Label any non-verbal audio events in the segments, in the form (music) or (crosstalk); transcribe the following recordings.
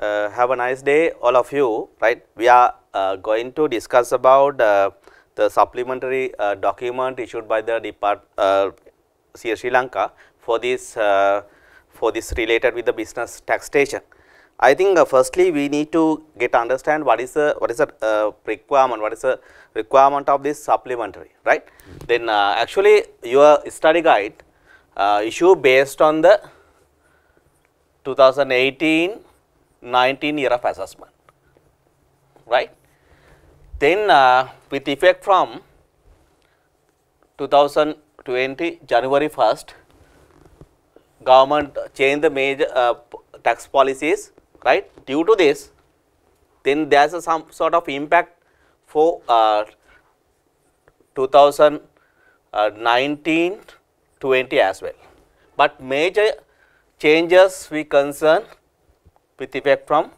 Uh, have a nice day all of you right we are uh, going to discuss about uh, the supplementary uh, document issued by the Department depart uh, Sri Lanka for this uh, for this related with the business taxation i think firstly we need to get understand what is the what is the requirement what is the requirement of this supplementary right then actually your study guide issue based on the 2018 19 year of assessment, right. Then uh, with effect from 2020 January 1st, government changed the major uh, tax policies, right. Due to this, then there is some sort of impact for uh, 2019 20 as well. But major changes we concern with effect from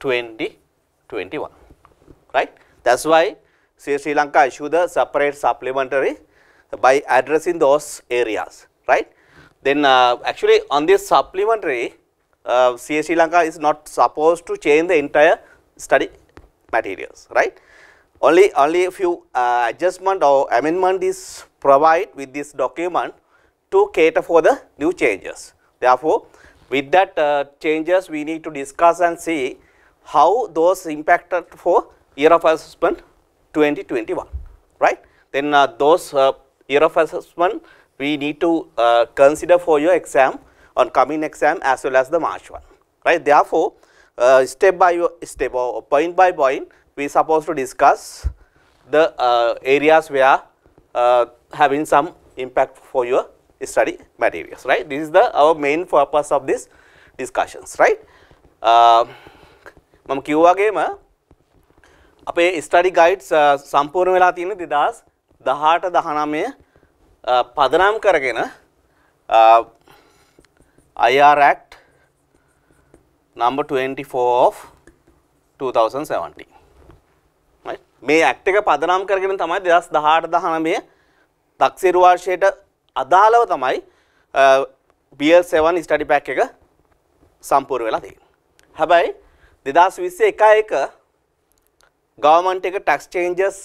2021, right. That is why Sri Lanka issued the separate supplementary by addressing those areas, right. Then uh, actually on this supplementary, uh, Sri Lanka is not supposed to change the entire study materials, right. Only, only a few uh, adjustment or amendment is provide with this document to cater for the new changes. Therefore, with that uh, changes we need to discuss and see how those impacted for year of assessment 2021 right. Then uh, those uh, year of assessment we need to uh, consider for your exam on coming exam as well as the March one right. Therefore, uh, step by step or point by point we supposed to discuss the uh, areas where having some impact for your study materials, right. This is the our main purpose of this discussions, right. Um, මම කිව්වාගේම අපේ study guides uh, සම්පූර්ණ වෙලා තියෙන දෙදස් දහට දහනමය uh, පදනම් කරගෙන අයාරක්ට් number 24 මේ ඇක්ට එක පදනම් කරගෙන තමයි දෙදස් දහට දහනමය තක්සිරුවර්ශයට අදාළව තමයි BL7 ස්ටඩි පැක් එක සම්පූර්ණ වෙලා තියෙන්නේ. හැබැයි 2021 එක ගවර්න්මන්ට් එක ටැක්ස් චේන්ජස්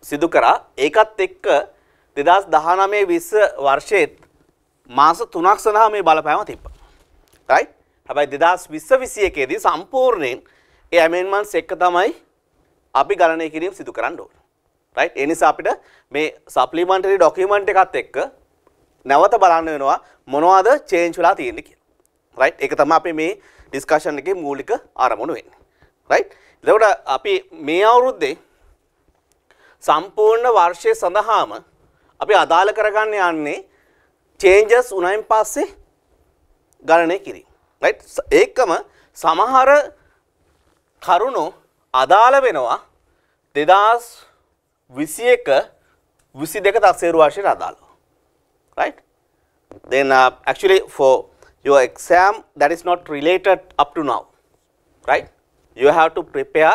සිදු කරා. ඒකත් එක්ක 2019 20 වර්ෂයේත් මාස 3ක් සඳහා මේ බලපෑම තිබ්බා. right? හැබැයි 2020 21 දී සම්පූර්ණයෙන් ඒ ඇමෙන්ඩ්මන්ට්ස් එක තමයි අපි ගණනය කිරීම සිදු කරන්න ඕනේ. right ඒ නිසා අපිට මේ supplementary document එකත් එක්ක නැවත බලන්න වෙනවා මොනවද change වෙලා තියෙන්නේ කියලා right ඒක තමයි අපි මේ discussion එකේ මූලික අරමුණ වෙන්නේ right එතකොට අපි මේ අවුරුද්දේ සම්පූර්ණ වර්ෂය සඳහාම අපි අදාළ කරගන්න යන්නේ changes උනයින් පස්සේ ගණනය කිරීම right ඒකම සමහර කරුණු අදාළ වෙනවා 2000 විසියක විසි දෙක තක්සේරු වශයෙන් අදාළෝ right then uh, actually for your exam that is not related up to now right you have to prepare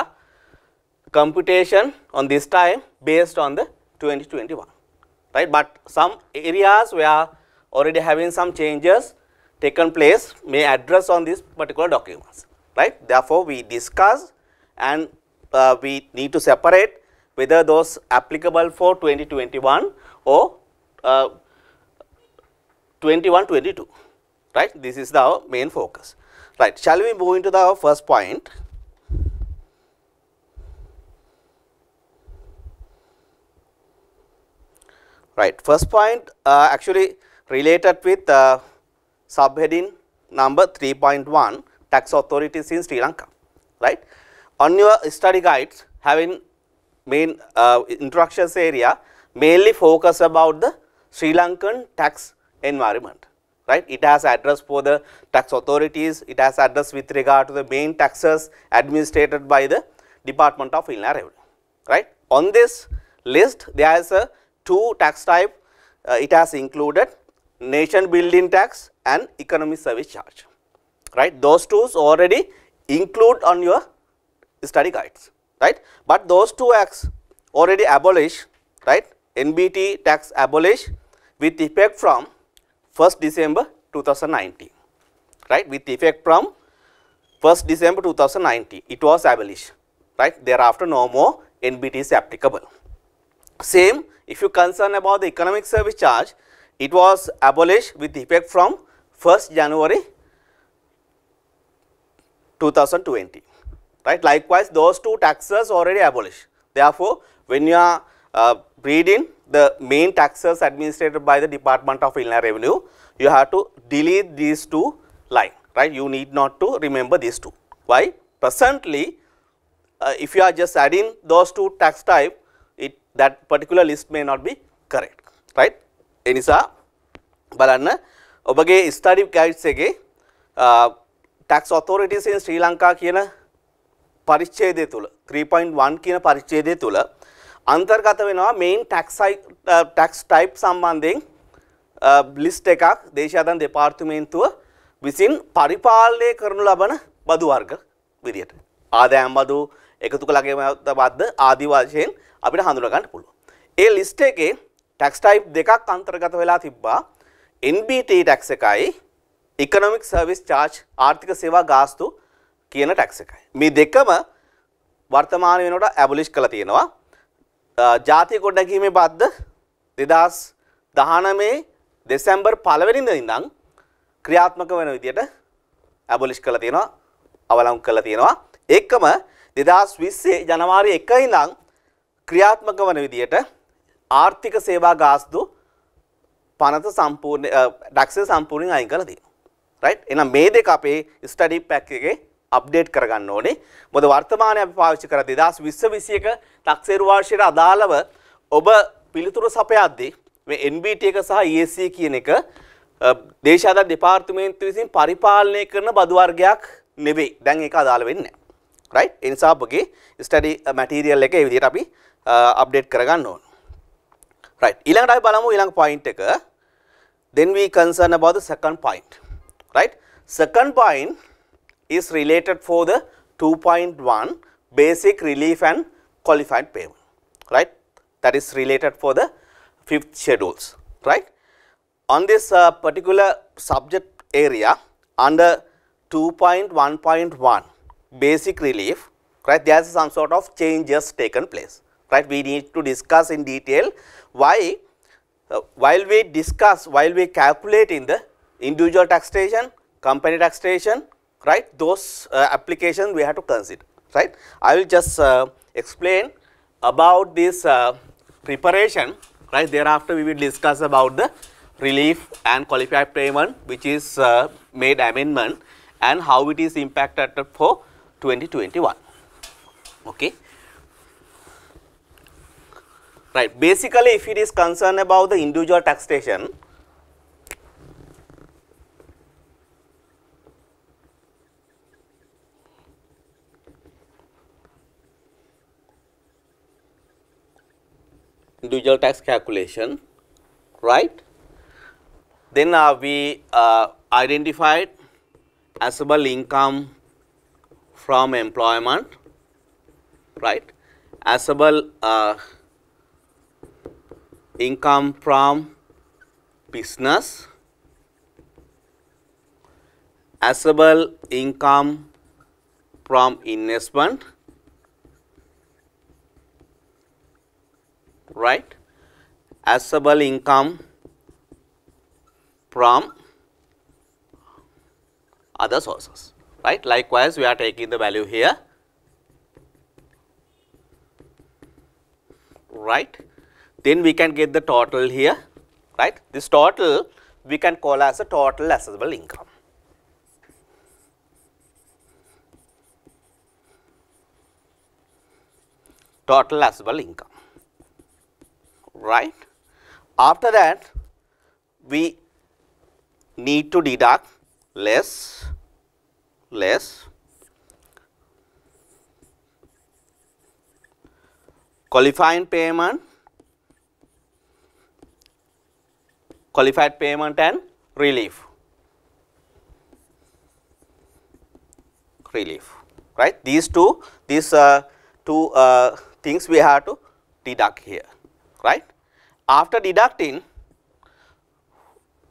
computation on this time based on the 2021 right but some areas where already having some changes taken place may address on these particular documents right therefore we discuss and uh, we need to separate whether those applicable for 2021 or uh, 21 22 right this is the our main focus right shall we move into the first point right first point uh, actually related with uh, subheading number 3.1 tax authorities in Sri Lanka right on your study guides having main uh, introductions area mainly focus about the Sri Lankan tax environment, right. It has address for the tax authorities, it has address with regard to the main taxes administered by the Department of Inland Revenue, right. On this list, there is a two tax type, uh, it has included nation building tax and economic service charge, right. Those two already include on your study guides right. But those two acts already abolished, right, NBT tax abolished with effect from 1st December 2019, right, with effect from 1st December 2019, it was abolished, right, thereafter no more NBT is applicable. Same if you concern about the economic service charge, it was abolished with effect from 1st January 2020 right. Likewise, those two taxes already abolished. Therefore, when you are uh, reading the main taxes administered by the Department of Inland Revenue, you have to delete these two lines. right. You need not to remember these two. Why? Presently, uh, if you are just adding those two tax type, it that particular list may not be correct, right. එනිසා බලන්න obage study guides sege, uh, Tax authorities in Sri Lanka, කියන පරිච්ඡේදය තුල 3.1 කියන පරිච්ඡේදය තුල අන්තර්ගත වෙනවා main tax tax type සම්බන්ධයෙන් list එකක් දේශාදන් දෙපාර්තමේන්තුව විසින් පරිපාලනය කරනු ලබන බදු වර්ග විදියට ආදායම් බදු එකතු කළගේම බද්ද ආදි වශයෙන් අපිට හඳුනා ගන්න පුළුවන්. ඒ ලිස්ට් එකේ ටැක්ස් ටයිප් දෙකක් අන්තර්ගත වෙලා තිබ්බා NBT ටැක්ස් එකයි ඉකොනොමික් සර්විස් චාර්ජ් ආර්ථික සේවා ගාස්තු කියන ටැක්ස් එකයි. මේ දෙකම වර්තමාන වෙනකොට ඇබලිෂ් කළා තියෙනවා. ජාතිය ගොඩනැගීමේ බද්ද 2019 දෙසැම්බර් 1 වෙනිදා ඉඳන් ක්‍රියාත්මක වෙන විදියට ඇබලිෂ් කළා තියෙනවා, අවලංගු කළා තියෙනවා. ඒකම 2020 ජනවාරි 1 ඉඳන් ක්‍රියාත්මක වන විදියට ආර්ථික සේවා ගාස්තු පනත සම්පූර්ණ ඩක්ෂය සම්පූර්ණයෙන් අයින් කළ තියෙනවා. රයිට් එහෙනම් මේ දෙක අපේ ස්ටඩි පැක් එකේ අප්ඩේට් කරගන්න ඕනේ මොද වර්තමානය අපි පාවිච්චි කර දෙදස් විස්ස විසියක තක්සේරු වාර්ෂයට අදාළව ඔබ පිළිතුරු සපයද්දී මේ NBT එක සහ ESC කියන එක දේශාධා දෙපාර්තමේන්තු විසින් පරිපාලනය කරන බදු වර්ගයක් නෙවෙයි දැන් ඒක අදාළ වෙන්නේ රයිට් ඒ නිසා ඔබගේ ස්ටඩි මැටීරියල් එක ඒ විදිහට අපි අප්ඩේට් කරගන්න ඕන රයිට් ඊළඟට අපි බලමු ඊළඟ පොයින්ට් එක then we concern about the second point right second point is related for the 2.1 basic relief and qualified payment, right. That is related for the fifth schedules, right. On this uh, particular subject area under 2.1.1 basic relief, right, there is some sort of changes taken place, right. We need to discuss in detail why uh, while we discuss, while we calculate in the individual taxation, company taxation, right those uh, applications we have to consider right. I will just uh, explain about this uh, preparation right thereafter we will discuss about the relief and qualified payment which is uh, made amendment and how it is impacted for 2021 okay. Right basically if it is concerned about the individual taxation individual tax calculation, right. Then uh, we uh, identified assessable income from employment, right, assessable uh, income from business, assessable income from investment right assessable income from other sources right likewise we are taking the value here right then we can get the total here right this total we can call as a total assessable income total assessable income right. After that we need to deduct less less qualifying payment qualified payment and relief relief right these two these uh, two uh, things we have to deduct here right. After deducting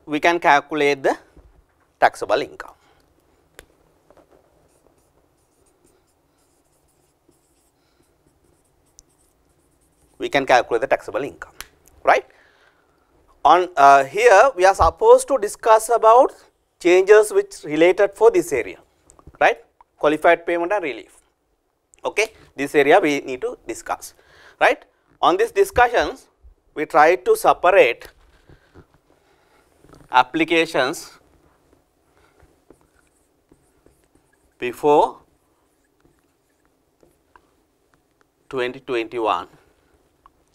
we can calculate the taxable income. We can calculate the taxable income, right. On uh, here we are supposed to discuss about changes which related for this area, right, qualified payment and relief, okay. This area we need to discuss, right. On these discussions, we try to separate applications before 2021,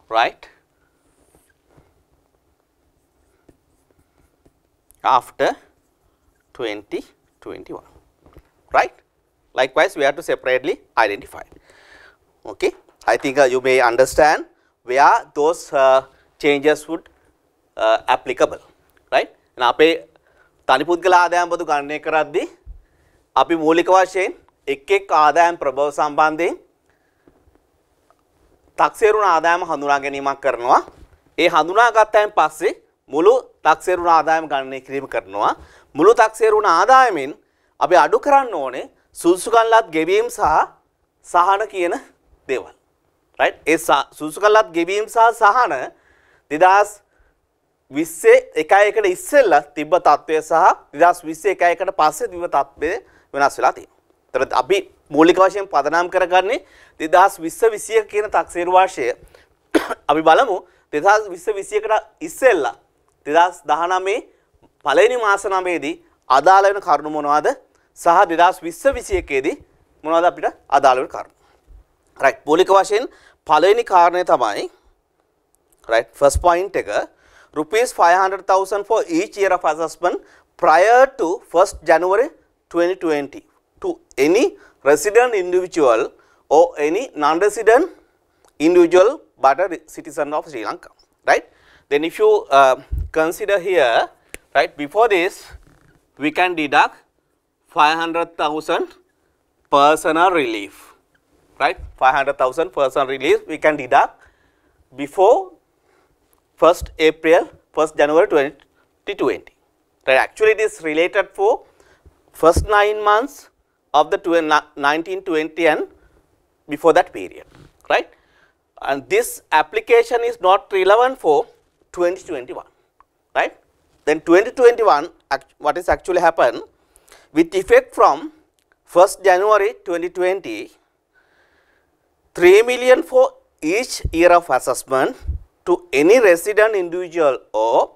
right? After 2021, right? Likewise, we have to separately identify, okay? I think uh, you may understand where those uh, changes would uh, applicable right and අපේ තනි පුද්ගල ආදායම් බදු ගණනය කරද්දී අපි මූලික වශයෙන් එක් එක් ආදායම් ප්‍රභව සම්බන්ධයෙන් තක්සේරුණ ආදායම හඳුනා ගැනීමක් කරනවා ඒ හඳුනාගත්තයින් පස්සේ මුළු තක්සේරුණ ආදායම ගණනය කිරීම කරනවා මුළු තක්සේරුණ ආදායමෙන් අපි අඩු කරන්න ඕනේ සුදුසුකම් ලත් ගෙවීම් සහ සහන කියන දේවල් රයිට් ඒ සුසු කල්ලත් ගෙවීම් සහ සහන දෙදස් විස්සේ එකයකට ඉස්සෙල්ල තිබ්බ තත්ත්වය සහ දෙදස් විස්සේ එකයකට පස්සේ තිබ තත්ත්වය වෙනස් වෙලා තියෙනවා. තර අපි මූලික වශයෙන් පදනම් කරගන්නේ දෙදහස් විස්ස විසිය කියන තක්සේරුවාශය අපි බලමු දෙදහස් විස්ස විසියකට ඉස්සෙල්ලා දෙදස් දහනමේ පලනි මාසනමේදී අදාළ වෙන කරුණු මොනවාද සහ දෙදස් විස්ස විසියකේදී මොනවද අපිට අදාළ වෙන කරුණු. රයිට් මූලික වශයෙන් පලවෙනි කාරණය තමයි right first point එක rupees 500000 for each year of assessment prior to 1st January 2020 to any resident individual or any non-resident individual but a citizen of Sri Lanka right. Then if you uh, consider here right before this we can deduct 500,000 personal relief right 500,000 person release we can deduct before 1st April 1st January 2020 right actually it is related for first 9 months of the 1920 and before that period right and this application is not relevant for 2021 right then 2021 what is actually happen with effect from 1st January 2020 3 million for each year of assessment to any resident individual or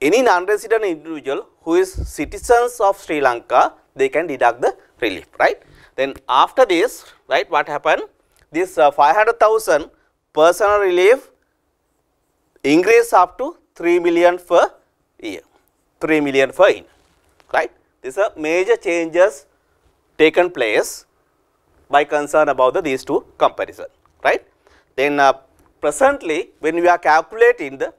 any non-resident individual who is citizens of Sri Lanka, they can deduct the relief, right. Then after this, right, what happened? This uh, 500,000 personal relief increase up to 3 million per year, 3 million per year, right. These are major changes taken place by concern about the, these two comparison, right. Then uh, presently when we are calculating the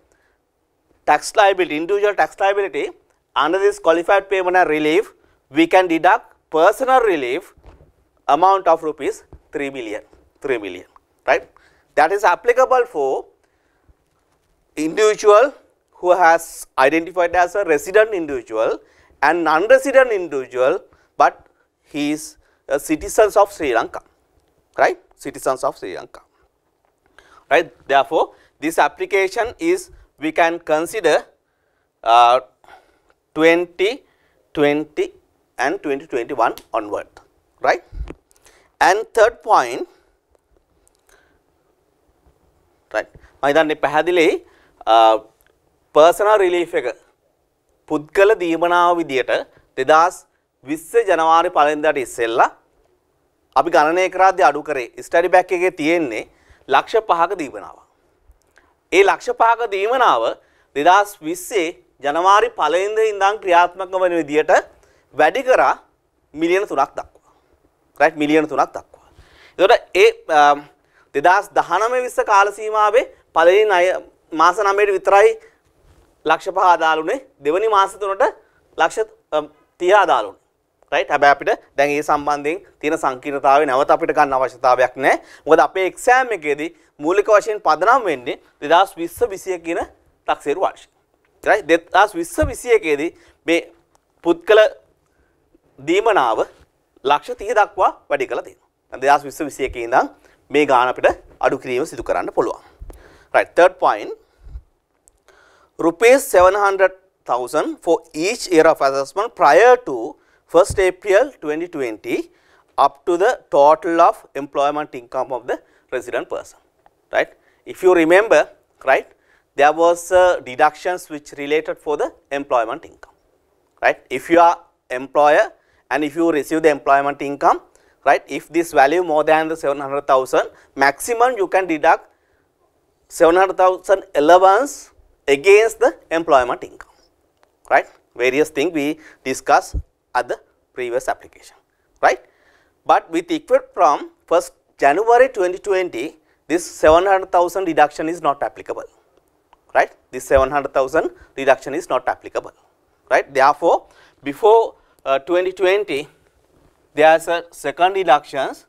tax liability, individual tax liability under this qualified payment and relief, we can deduct personal relief amount of rupees 3 million, 3 million, right. That is applicable for individual who has identified as a resident individual and non-resident individual, but he is uh, citizens of Sri Lanka, right, citizens of Sri Lanka, right. Therefore, this application is we can consider uh, 2020 and 2021 onward, right. And third point, right, මහිතන්නේ පැහැදිලි personal relief එක පුද්ගල දීමනාව විදියට 2000 විස්සේ ජනවාරි පලෙන්දට ඉස්සෙල්ලා අපි ගණනය කරාද්‍ය අඩු කරේ ස්ටඩි බැක් එකේ තියෙන්නේ ලක්ෂ පහක දීවනාව. ඒ ලක්ෂ පහක දීවනාව දෙදස් විස්සේ ජනවාරි පලෙන්ද ඉඳං ක්‍රියාත්මක වන විදියට වැඩි කරා මිලියන තුනක් දක්වා. රැට් මිලියන තුනක් දක්වා. එතකොට ඒ දෙදස් දහනම විස්ස කාලසීමාවේ පලෙන් අය මාස නමයට විතරයි ලක්ෂ පහ අදාළුනේ දෙවනි මාස තුනට ලක්ෂ තිය අදාළුනේ. right හැබැයි අපිට දැන් ඒ සම්බන්ධයෙන් තියෙන සංකීර්ණතාවය නැවත අපිට ගන්න අවශ්‍යතාවයක් නැහැ මොකද අපේ එක්සෑම් එකේදී මූලික වශයෙන් පදනම් වෙන්නේ 2020 21 කියන තක්සේරු වර්ෂය right 2020 21 දී මේ පුත්කල දීමනාව ලක්ෂ 30 දක්වා වැඩි කරලා තියෙනවා දැන් 2020 21 ඉඳන් මේ ගාන අපිට අඩු කිරීම සිදු කරන්න පුළුවන් right third point rupees 700,000 for each year of assessment prior to 1st April 2020 up to the total of employment income of the resident person, right. If you remember, right, there was uh, deductions which related for the employment income, right. If you are employer and if you receive the employment income, right, if this value more than the 700,000, maximum you can deduct 700,000 allowance against the employment income, right. Various things we discuss at the previous application, right. But with equate from 1st January 2020, this 700,000 reduction is not applicable, right. This 700,000 reduction is not applicable, right. Therefore, before uh, 2020, there is a second reductions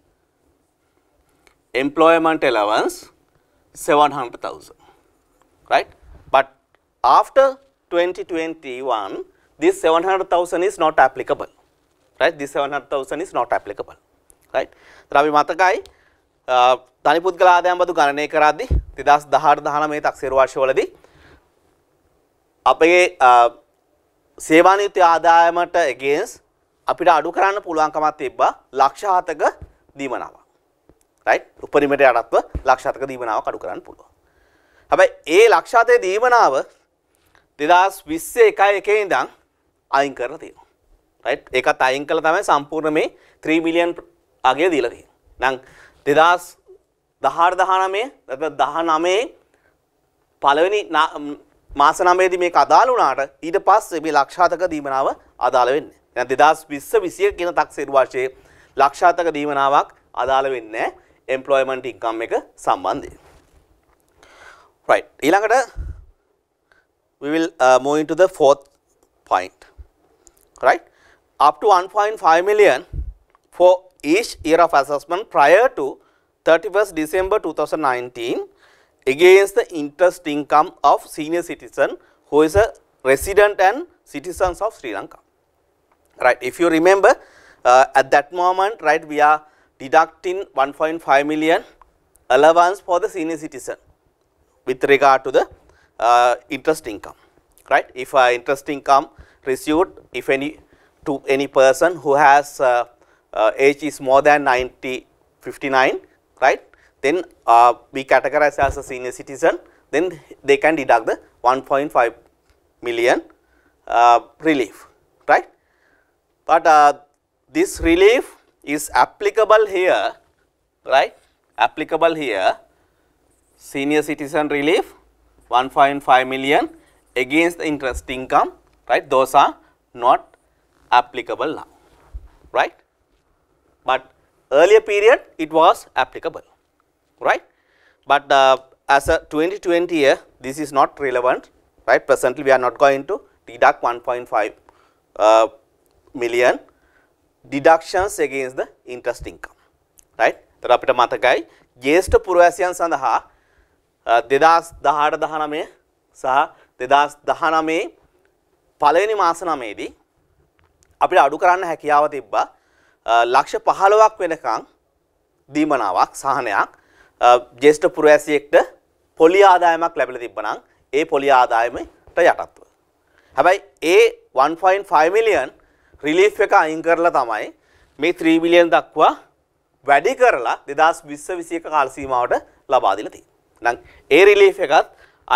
employment allowance 700,000, right. But after 2021, this 700,000 is not applicable, right? This 700,000 is not applicable, right? තර අපි මතකයි තනි පුද්ගල ආදායම් බදු ගණනය කරද්දී 2018 19 තක්සේරු වර්ෂවලදී අපේ සේවානියුත් ආදායමට against අපිට අඩු කරන්න පුළුවන්කමක් තිබ්බා ලක්ෂ 7ක දීමනාවක්. right? උපරිමයට යටත්ව ලක්ෂ 7ක දීමනාවක් අඩු කරන්න පුළුවන්. හැබැයි ඒ ලක්ෂ 7 දීමනාව 2021 එකේ ඉඳන් අයින් කරලා තියෙනවා. රයිට්? ඒකත් අයින් කළා තමයි සම්පූර්ණ මේ 3 බිලියන් අගය දීලා තියෙන්නේ. නම් 2018 19 පළවෙනි මාස 9 මේක අදාළ වුණාට ඊට පස්සේ මේ ලක්ෂාතක දීමනාව අදාළ වෙන්නේ. දැන් 2020 21 කියන තක්සේරු වර්ෂයේ ලක්ෂාතක දීමනාවක් අදාළ වෙන්නේ එම්ප්ලොයිමන්ට් ඉන්කම් එක සම්බන්ධයෙන්. right ඊළඟට we will uh, move into the fourth point right up to 1.5 million for each year of assessment prior to 31st December 2019 against the interest income of senior citizen who is a resident and citizens of Sri Lanka. Right. If you remember uh, at that moment right we are deducting 1.5 million allowance for the senior citizen with regard to the uh, interest income. Right. If our interest income Received if any to any person who has uh, uh, age is more than 90 59 right then uh, we categorize as a senior citizen then they can deduct the 1.5 million uh, relief right but uh, this relief is applicable here right applicable here senior citizen relief 1.5 million against the interest income right those are not applicable now right but earlier period it was applicable right but uh, as a 2020 year this is not relevant right presently we are not going to deduct 1.5 uh, million deductions against the interest income right තොර අපිට මතකයි ජේෂ්ඨ පුරවැසියන් සඳහා 2018 19 සහ 2019 පළවෙනි මාස 9ේදී අපිට අඩු කරන්න හැකියාව තිබ්බා ලක්ෂ 15ක් වෙනකන් දීමනාවක් සහනයක් ජේෂ්ඨ පුරවැසියෙක්ට පොලි ආදායමක් ලැබිලා තිබ්බනම් ඒ පොලි ආදායමට යටත්ව. හැබැයි ඒ 1.5 මිලියන් රිලීෆ් එක අයින් කරලා තමයි මේ 3 බිලියන් දක්වා වැඩි කරලා 2020 21 කාල සීමාවට ලබා දීලා තියෙන්නේ. නම් ඒ රිලීෆ් එකත්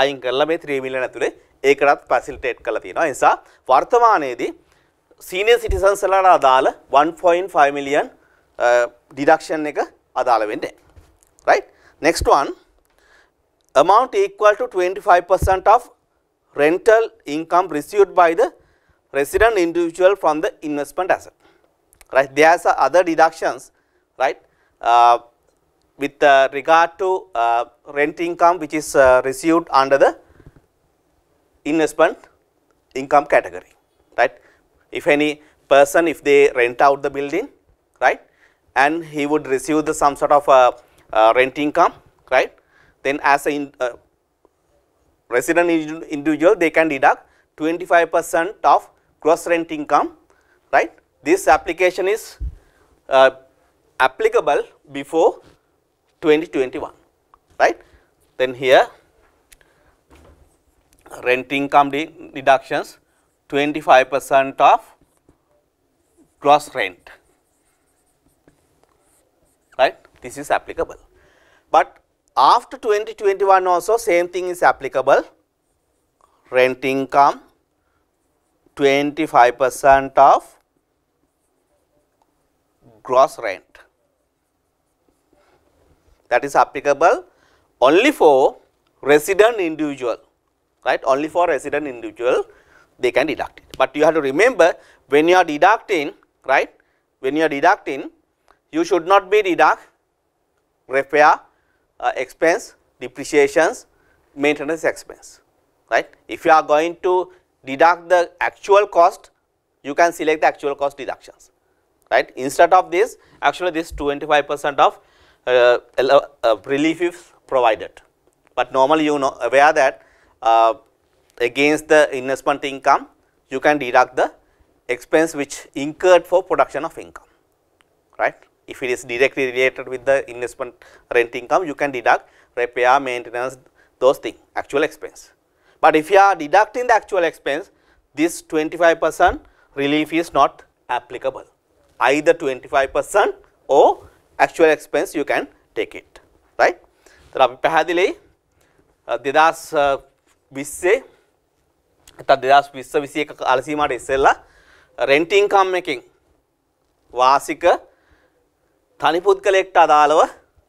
අයින් කරලා මේ 3 මිලියන් ඇතුලේ ඒකටත් පැසිල්ටේට් කළ තියෙනවා. නිසා වර්තමානයේදී සීනිය සිටිසන්සලාට අදාළ 1.5 මිලියන් ඩිඩක්ෂන් එක අදාළ වෙන්නේ. right next one amount equal to 25% of rental income received by the resident individual from the investment asset right there are other deductions right uh, with uh, regard to uh, rent income which is uh, received under the investment income category right. If any person if they rent out the building right and he would receive the some sort of a, uh, a uh, rent income right then as a in, uh, resident individual they can deduct 25 percent of gross rent income right. This application is uh, applicable before 2021 right. Then here rent income de deductions 25 percent of gross rent right this is applicable. But after 2021 also same thing is applicable rent income 25 percent of gross rent that is applicable only for resident individual right only for resident individual they can deduct it. But you have to remember when you are deducting right when you are deducting you should not be deduct repair uh, expense depreciations maintenance expense right. If you are going to deduct the actual cost you can select the actual cost deductions right. Instead of this actually this 25 percent of uh, uh, uh relief is provided, but normally you know aware that uh, against the investment income, you can deduct the expense which incurred for production of income, right. If it is directly related with the investment rent income, you can deduct repair, maintenance, those things, actual expense. But if you are deducting the actual expense, this 25 percent relief is not applicable, either 25 percent or actual expense you can take it, right. තර විස්සේ ඇතත් දෙදස් විස්ස විසිය එක අලසීමට ඉස්සෙල්ලා රෙන්ටිංකම් එකින් වාසික තනිපුද්ගලෙක්ට අදාළව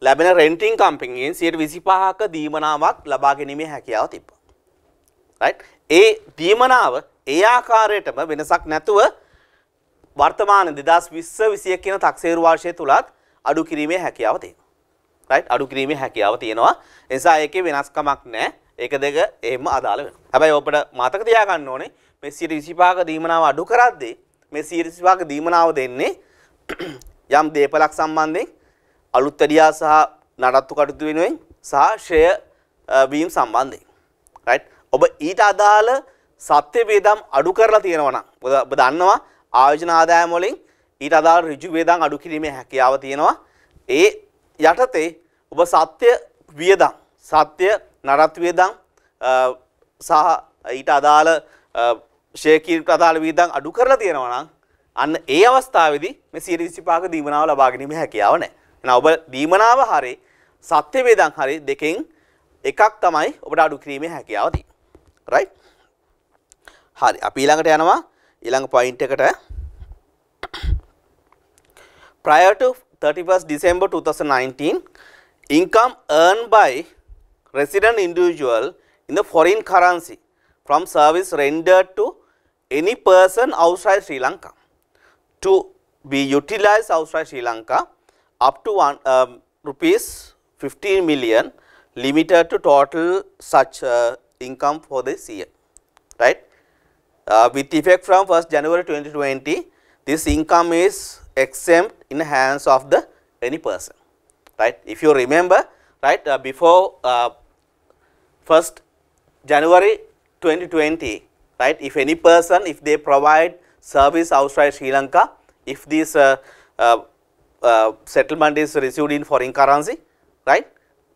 ලැබෙන රෙන්ටිං කම්පිගෙන් සියට විසිපාහක දීමනාවක් ලබා ගැනීමේ හැකියාව තිබ්බ. ඒ දීමනාව ඒ ආකාරයටම වෙනසක් නැතුව වර්තමාන දෙදස් විස්ස විසිය කියන තක්සේරු වර්ෂය තුළත් අඩු කිරීමේ හැකියාව තියෙනවා. අඩු කිරීමේ හැකියාව තියෙනවා එසා ඒකේ වෙනස්කමක් නෑ ඒක දෙක එහෙම අදාළ වෙනවා. හැබැයි ඔබට මතක තියාගන්න ඕනේ මේ 125ක දීමනාව අඩු කරද්දී මේ 125ක දීමනාව දෙන්නේ (clears throat) යම් දේපලක් සම්බන්ධයෙන් අලුත් ඇඩියා සහ නඩත්තු කටයුතු වෙනුවෙන් සහ ශ්‍රය වීම සම්බන්ධයෙන්. රයිට්? ඔබ ඊට අදාළ සත්‍ය වේදම් අඩු කරලා තියෙනවා නම් ඔබ දන්නවා ආයෝජන ආදායම් වලින් ඊට අදාළ ඍජු වේදම් අඩු කිරීමේ හැකියාව තියෙනවා. ඒ යටතේ ඔබ සත්‍ය වියදම් සත්‍ය නඩත්තු වියදම් සහ ඊට අදාළ ශේකීන් ප්‍රධාන වියදම් අඩු කරලා තියෙනවා නම් අන්න ඒ අවස්ථාවේදී මේ 125ක දීමනාව ලබා ගැනීම හැකියාව නැහැ. එහෙනම් ඔබ දීමනාව හරේ සත්‍ය වේදම් හරේ දෙකෙන් එකක් තමයි ඔබට අඩු කිරීමේ හැකියාව තියෙන්නේ. right? හරි. අපි ඊළඟට යනවා ඊළඟ පොයින්ට් එකට. Prior to 31st December 2019, income earned by resident individual in the foreign currency from service rendered to any person outside Sri Lanka to be utilized outside Sri Lanka up to one, um, rupees 15 million limited to total such uh, income for this year, right. Uh, with effect from 1st January 2020, this income is exempt in the hands of the any person, right. If you remember, right, uh, before uh, first January 2020 right if any person if they provide service outside Sri Lanka if this uh, uh, uh settlement is received in foreign currency right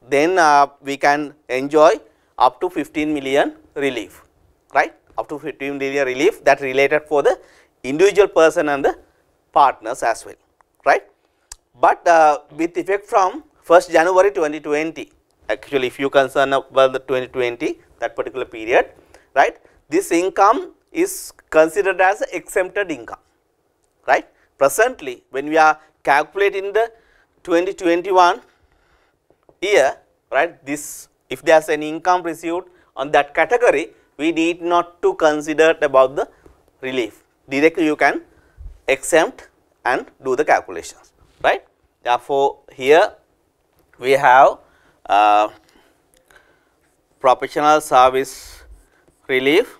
then uh, we can enjoy up to 15 million relief right up to 15 million relief that related for the individual person and the partners as well right. But uh, with effect from 1st January 2020 actually if you concern about the 2020 that particular period right this income is considered as exempted income right presently when we are calculating the 2021 year right this if there is an income received on that category we need not to consider about the relief directly you can exempt and do the calculations right therefore here we have uh, professional service relief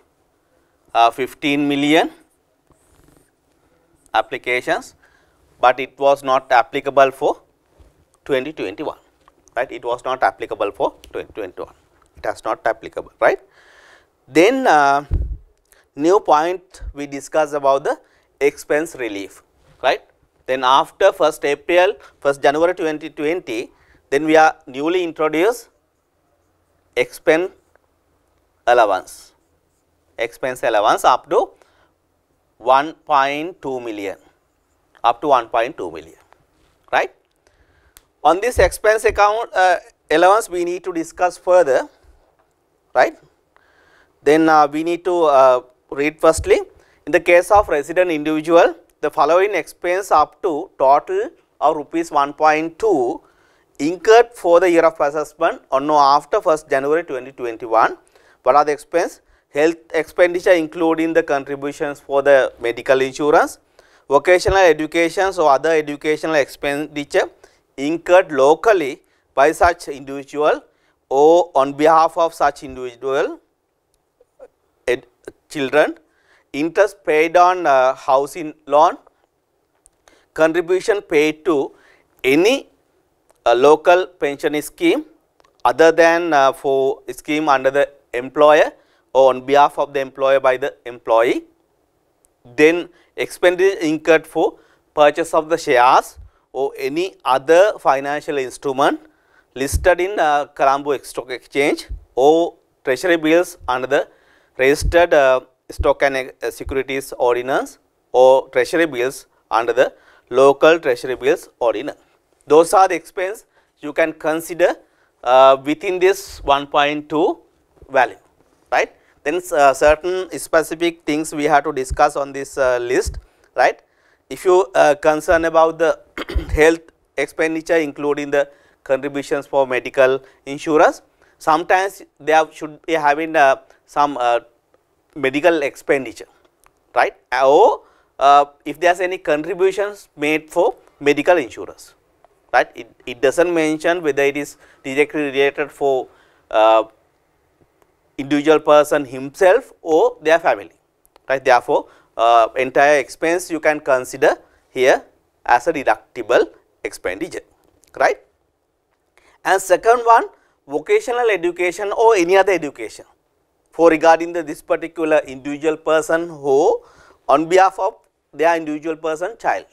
uh, 15 million applications, but it was not applicable for 2021 right it was not applicable for 2021 it has not applicable right. Then uh, new point we discuss about the expense relief right then after 1st April 1st January 2020 then we are newly introduced expense allowance, expense allowance up to 1.2 million, up to 1.2 million, right. On this expense account uh, allowance we need to discuss further, right. Then uh, we need to uh, read firstly, in the case of resident individual, the following expense up to total of rupees 1.2 incurred for the year of assessment or no after 1st January 2021. What are the expense? Health expenditure including the contributions for the medical insurance, vocational education or other educational expenditure incurred locally by such individual or on behalf of such individual children, interest paid on uh, housing loan, contribution paid to any local pension scheme other than uh, for scheme under the employer or on behalf of the employer by the employee. Then expenditure incurred for purchase of the shares or any other financial instrument listed in uh, Colombo Stock Exchange or treasury bills under the registered uh, stock and uh, securities ordinance or treasury bills under the local treasury bills ordinance. Those are the expense you can consider uh, within this 1.2 value, right. Then uh, certain specific things we have to discuss on this uh, list, right. If you uh, concern about the (clears throat) health expenditure including the contributions for medical insurance, sometimes they have, should be having uh, some uh, medical expenditure, right, or uh, if there is any contributions made for medical insurance, right. It, it does not mention whether it is directly related for uh, individual person himself or their family, right. Therefore, uh, entire expense you can consider here as a deductible expenditure, right. And second one vocational education or any other education for regarding the this particular individual person who on behalf of their individual person child.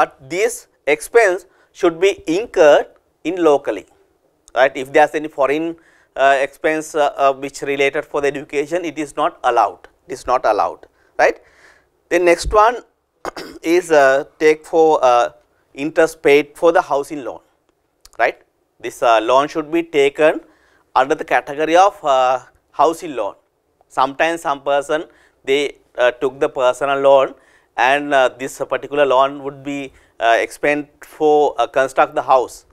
But this expense should be incurred in locally, right. If there is any foreign uh, expense uh, uh, which related for the education, it is not allowed, it is not allowed, right. The next one (clears throat) is uh, take for uh, interest paid for the housing loan, right. This loan should be taken under the category of housing loan. Sometimes some person they uh, took the personal loan and uh, this particular loan would be uh, Expend for uh, construct the house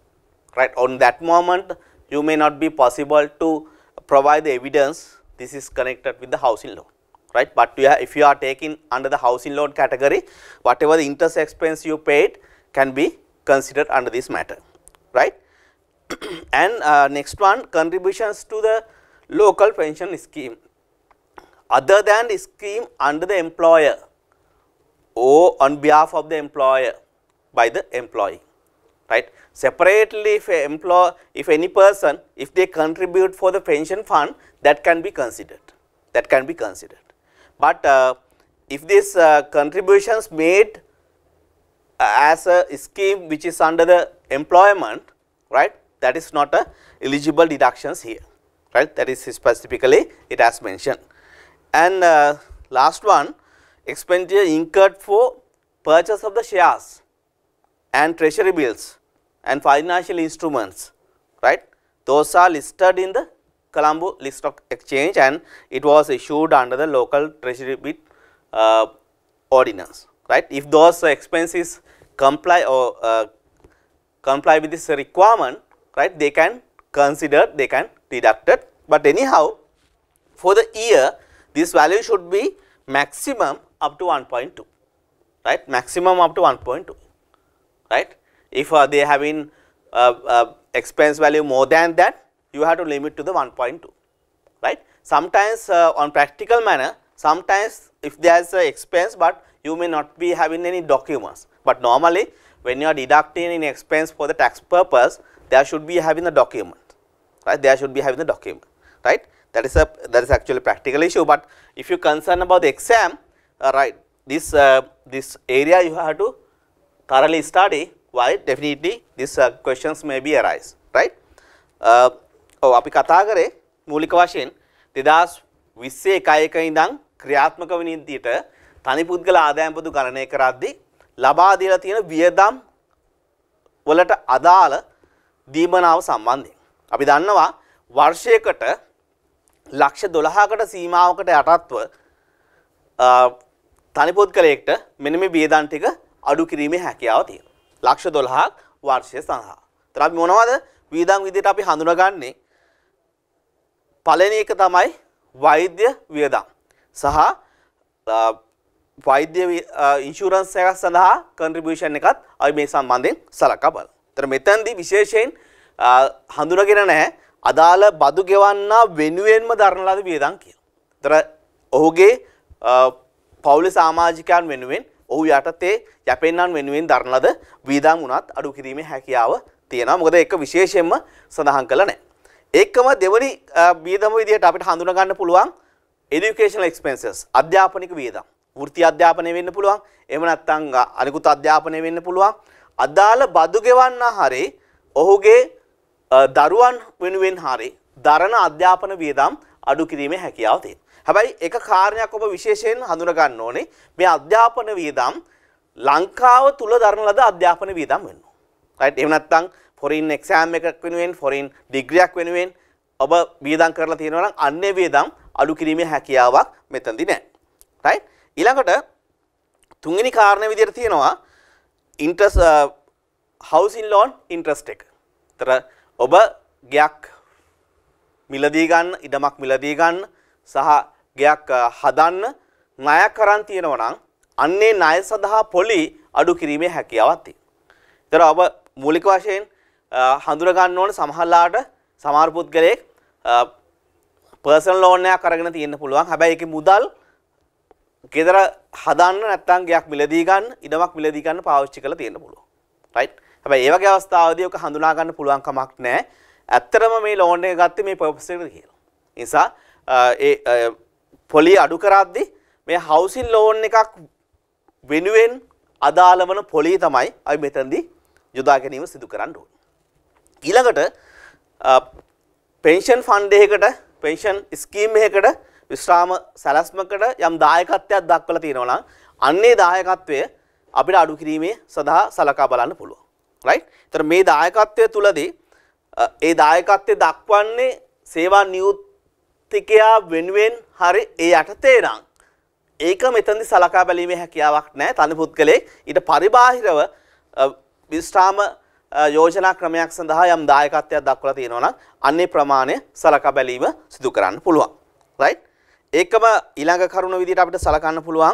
right on that moment you may not be possible to provide the evidence this is connected with the housing loan right but you if you are taking under the housing loan category whatever the interest expense you paid can be considered under this matter right (clears throat) and uh, next one contributions to the local pension scheme other than scheme under the employer or on behalf of the employer by the employee right. Separately if a employee, if any person if they contribute for the pension fund that can be considered, that can be considered. But uh, if these uh, contributions made uh, as a scheme which is under the employment right that is not a eligible deductions here right that is specifically it has mentioned. And uh, last one expenditure incurred for purchase of the shares and treasury bills and financial instruments, right. Those are listed in the Colombo list of exchange and it was issued under the local treasury bid uh, ordinance, right. If those expenses comply or uh, comply with this requirement, right, they can consider, they can deduct it. But anyhow, for the year, this value should be maximum up to 1.2, right, maximum up to 1.2 right. If uh, they have having uh, uh, expense value more than that, you have to limit to the 1.2, right. Sometimes uh, on practical manner, sometimes if there is expense, but you may not be having any documents, but normally when you are deducting any expense for the tax purpose, there should be having the document, right, there should be having the document, right. That is a that is actually a practical issue, but if you concern about the exam, uh, right, this, uh, this area you have to thoroughly study why definitely these uh, questions may be arise right. ඔව uh, oh, අපි කතා කරේ මූලික වශයෙන් දෙදස් විස්සේ එකයක ඉඳං ක්‍රියාත්මක වනින්දිට තනි පුද්ගල ආදායම්පතු ගණනය කරද්දි ලබා දීලා තියෙන වියදම් වලට අදාළ දීමනාව සම්බන්ධයෙන්. අපි දන්නවා වර්ෂයකට ලක්ෂ දොළහකට සීමාවකට යටත්ව තනිපොත් කළෙක්ට මෙනම බියදන්ටික අඩු කිරීමේ හැකියාව තියෙනවා. ලක්ෂ 12ක් වර්ෂය සඳහා. ඒතර අපි මොනවද වියදම් විදිහට අපි හඳුනාගන්නේ? පළවෙනි එක තමයි වෛද්‍ය වියදම් සහ වෛද්‍ය ඉන්ශුරන්ස් එකක් සඳහා කන්ට්‍රිබියුෂන් එකත් අපි මේ සම්බන්ධයෙන් සලකා බලමු. ඒතර මෙතෙන්දී විශේෂයෙන් හඳුනාගෙන නැහැ අදාළ බදු ගෙවන්න වෙනුවෙන්ම දරන ලද වියදම් කියලා. ඒතර ඔහුගේ පෞලි සමාජිකයන් වෙනුවෙන් ඔහු යටතේ යැපෙන්නන් වෙනුවෙන් දරන ලද වියදම් උනත් අඩු කිරීමේ හැකියාව තියෙනවා. මොකද ඒක විශේෂයෙන්ම සඳහන් කළ නැහැ. ඒකම දෙවනි වියදම විදිහට අපිට හඳුනා ගන්න පුළුවන් educational expenses අධ්‍යාපනික වියදම්. වෘත්ති අධ්‍යාපනය වෙන්න පුළුවන්. එහෙම නැත්නම් අනිකුත් අධ්‍යාපනය වෙන්න පුළුවන්. අදාළ බදු ගෙවන්න හරි ඔහුගේ දරුවන් වෙනුවෙන් හරි දරණ අධ්‍යාපන වියදම් අඩු කිරීමේ හැකියාව තියෙනවා. හැබැයි එක කාරණයක් ඔබ විශේෂයෙන් හඳුනගන්න ඕනේ මේ අධ්‍යාපන වියදම් ලංකාව තුල දරන ලද අධ්‍යාපන වියදම් වෙනවා. රයිට් එහෙම නැත්නම් ෆොරින් එක්සෑම් එකක් වෙනුවෙන් ෆොරින් ඩිග්‍රියක් වෙනුවෙන් ඔබ වියදම් කරලා තියෙනවා නම් අන්නේ වියදම් අඩු කිරීමේ හැකියාවක් මෙතනදී නැහැ. රයිට් ඊළඟට තුන්වෙනි කාරණේ විදිහට තියෙනවා ඉන්ට්‍රස් හවුසින් ලෝන් ඉන්ට්‍රස්ට් එක. තර ඔබ ගයක් මිලදී ගන්න ඉඩමක් මිලදී ගන්න සහ ගෙයක් හදන්න ණයක් කරන් තියෙනවා නම් අන්නේ ණය සඳහා පොලි අඩු කිරීමේ හැකියාවක් තියෙනවා. ඒතර ඔබ මූලික වශයෙන් හඳුනා ගන්න ඕන සමහරලාට සමහර පුද්ගලයෙක් පර්සනල් ලෝන් එකක් අරගෙන තියෙන්න පුළුවන්. හැබැයි ඒකේ මුදල් ගෙදර හදන්න නැත්නම් ගයක් මිලදී ගන්න, ඉඩමක් මිලදී ගන්න පාවිච්චි කරලා තියෙන්න පුළුවන්. රයිට්? හැබැයි ඒ වගේ අවස්ථාවදී ඔක හඳුනා ගන්න පුළුවන් කමක් නැහැ. ඇත්තටම මේ ලෝන් එක ගත්තේ මේ පර්පස් එකට කියලා. නිසා ඒ පොලිය අඩු කරද්දි මේ හවුසින් ලෝන් එකක් වෙනුවෙන් අදාළ වන පොලිය තමයි අපි මෙතනදී යොදා ගැනීම සිදු කරන්න ඕනේ. ඊළඟට පෙන්ෂන් ෆන්ඩ් එකකට පෙන්ෂන් ස්කීම් එකකට විශ්‍රාම සැලැස්මකට යම් දායකත්වයක් දක්වලා තියෙනවා නම් අන්නේ දායකත්වය අපිට අඩු කිරීමේ සඳහා සලකා බලන්න පුළුවන්. රයිට්? ඒතර මේ දායකත්වය තුලදී ඒ දායකත්වය දක්වන්නේ සේවා නියුක්තිකයා වෙනුවෙන් හරි ඒ යටතේ නම් ඒක මෙතනදි සලකා බැලීමේ හැකියාවක් නැහැ තනි පුද්ගලෙක් ඊට පරිබාහිරව විස්්‍රාම යෝජනා ක්‍රමයක් සඳහා යම් දායකත්වයක් දක්වලා තියෙනවා නම් අන්නේ ප්‍රමාණය සලකා බැලීම සිදු කරන්න පුළුවන් රයිට් ඒකම ඊළඟ කරුණ විදිහට අපිට සලකන්න පුළුවන්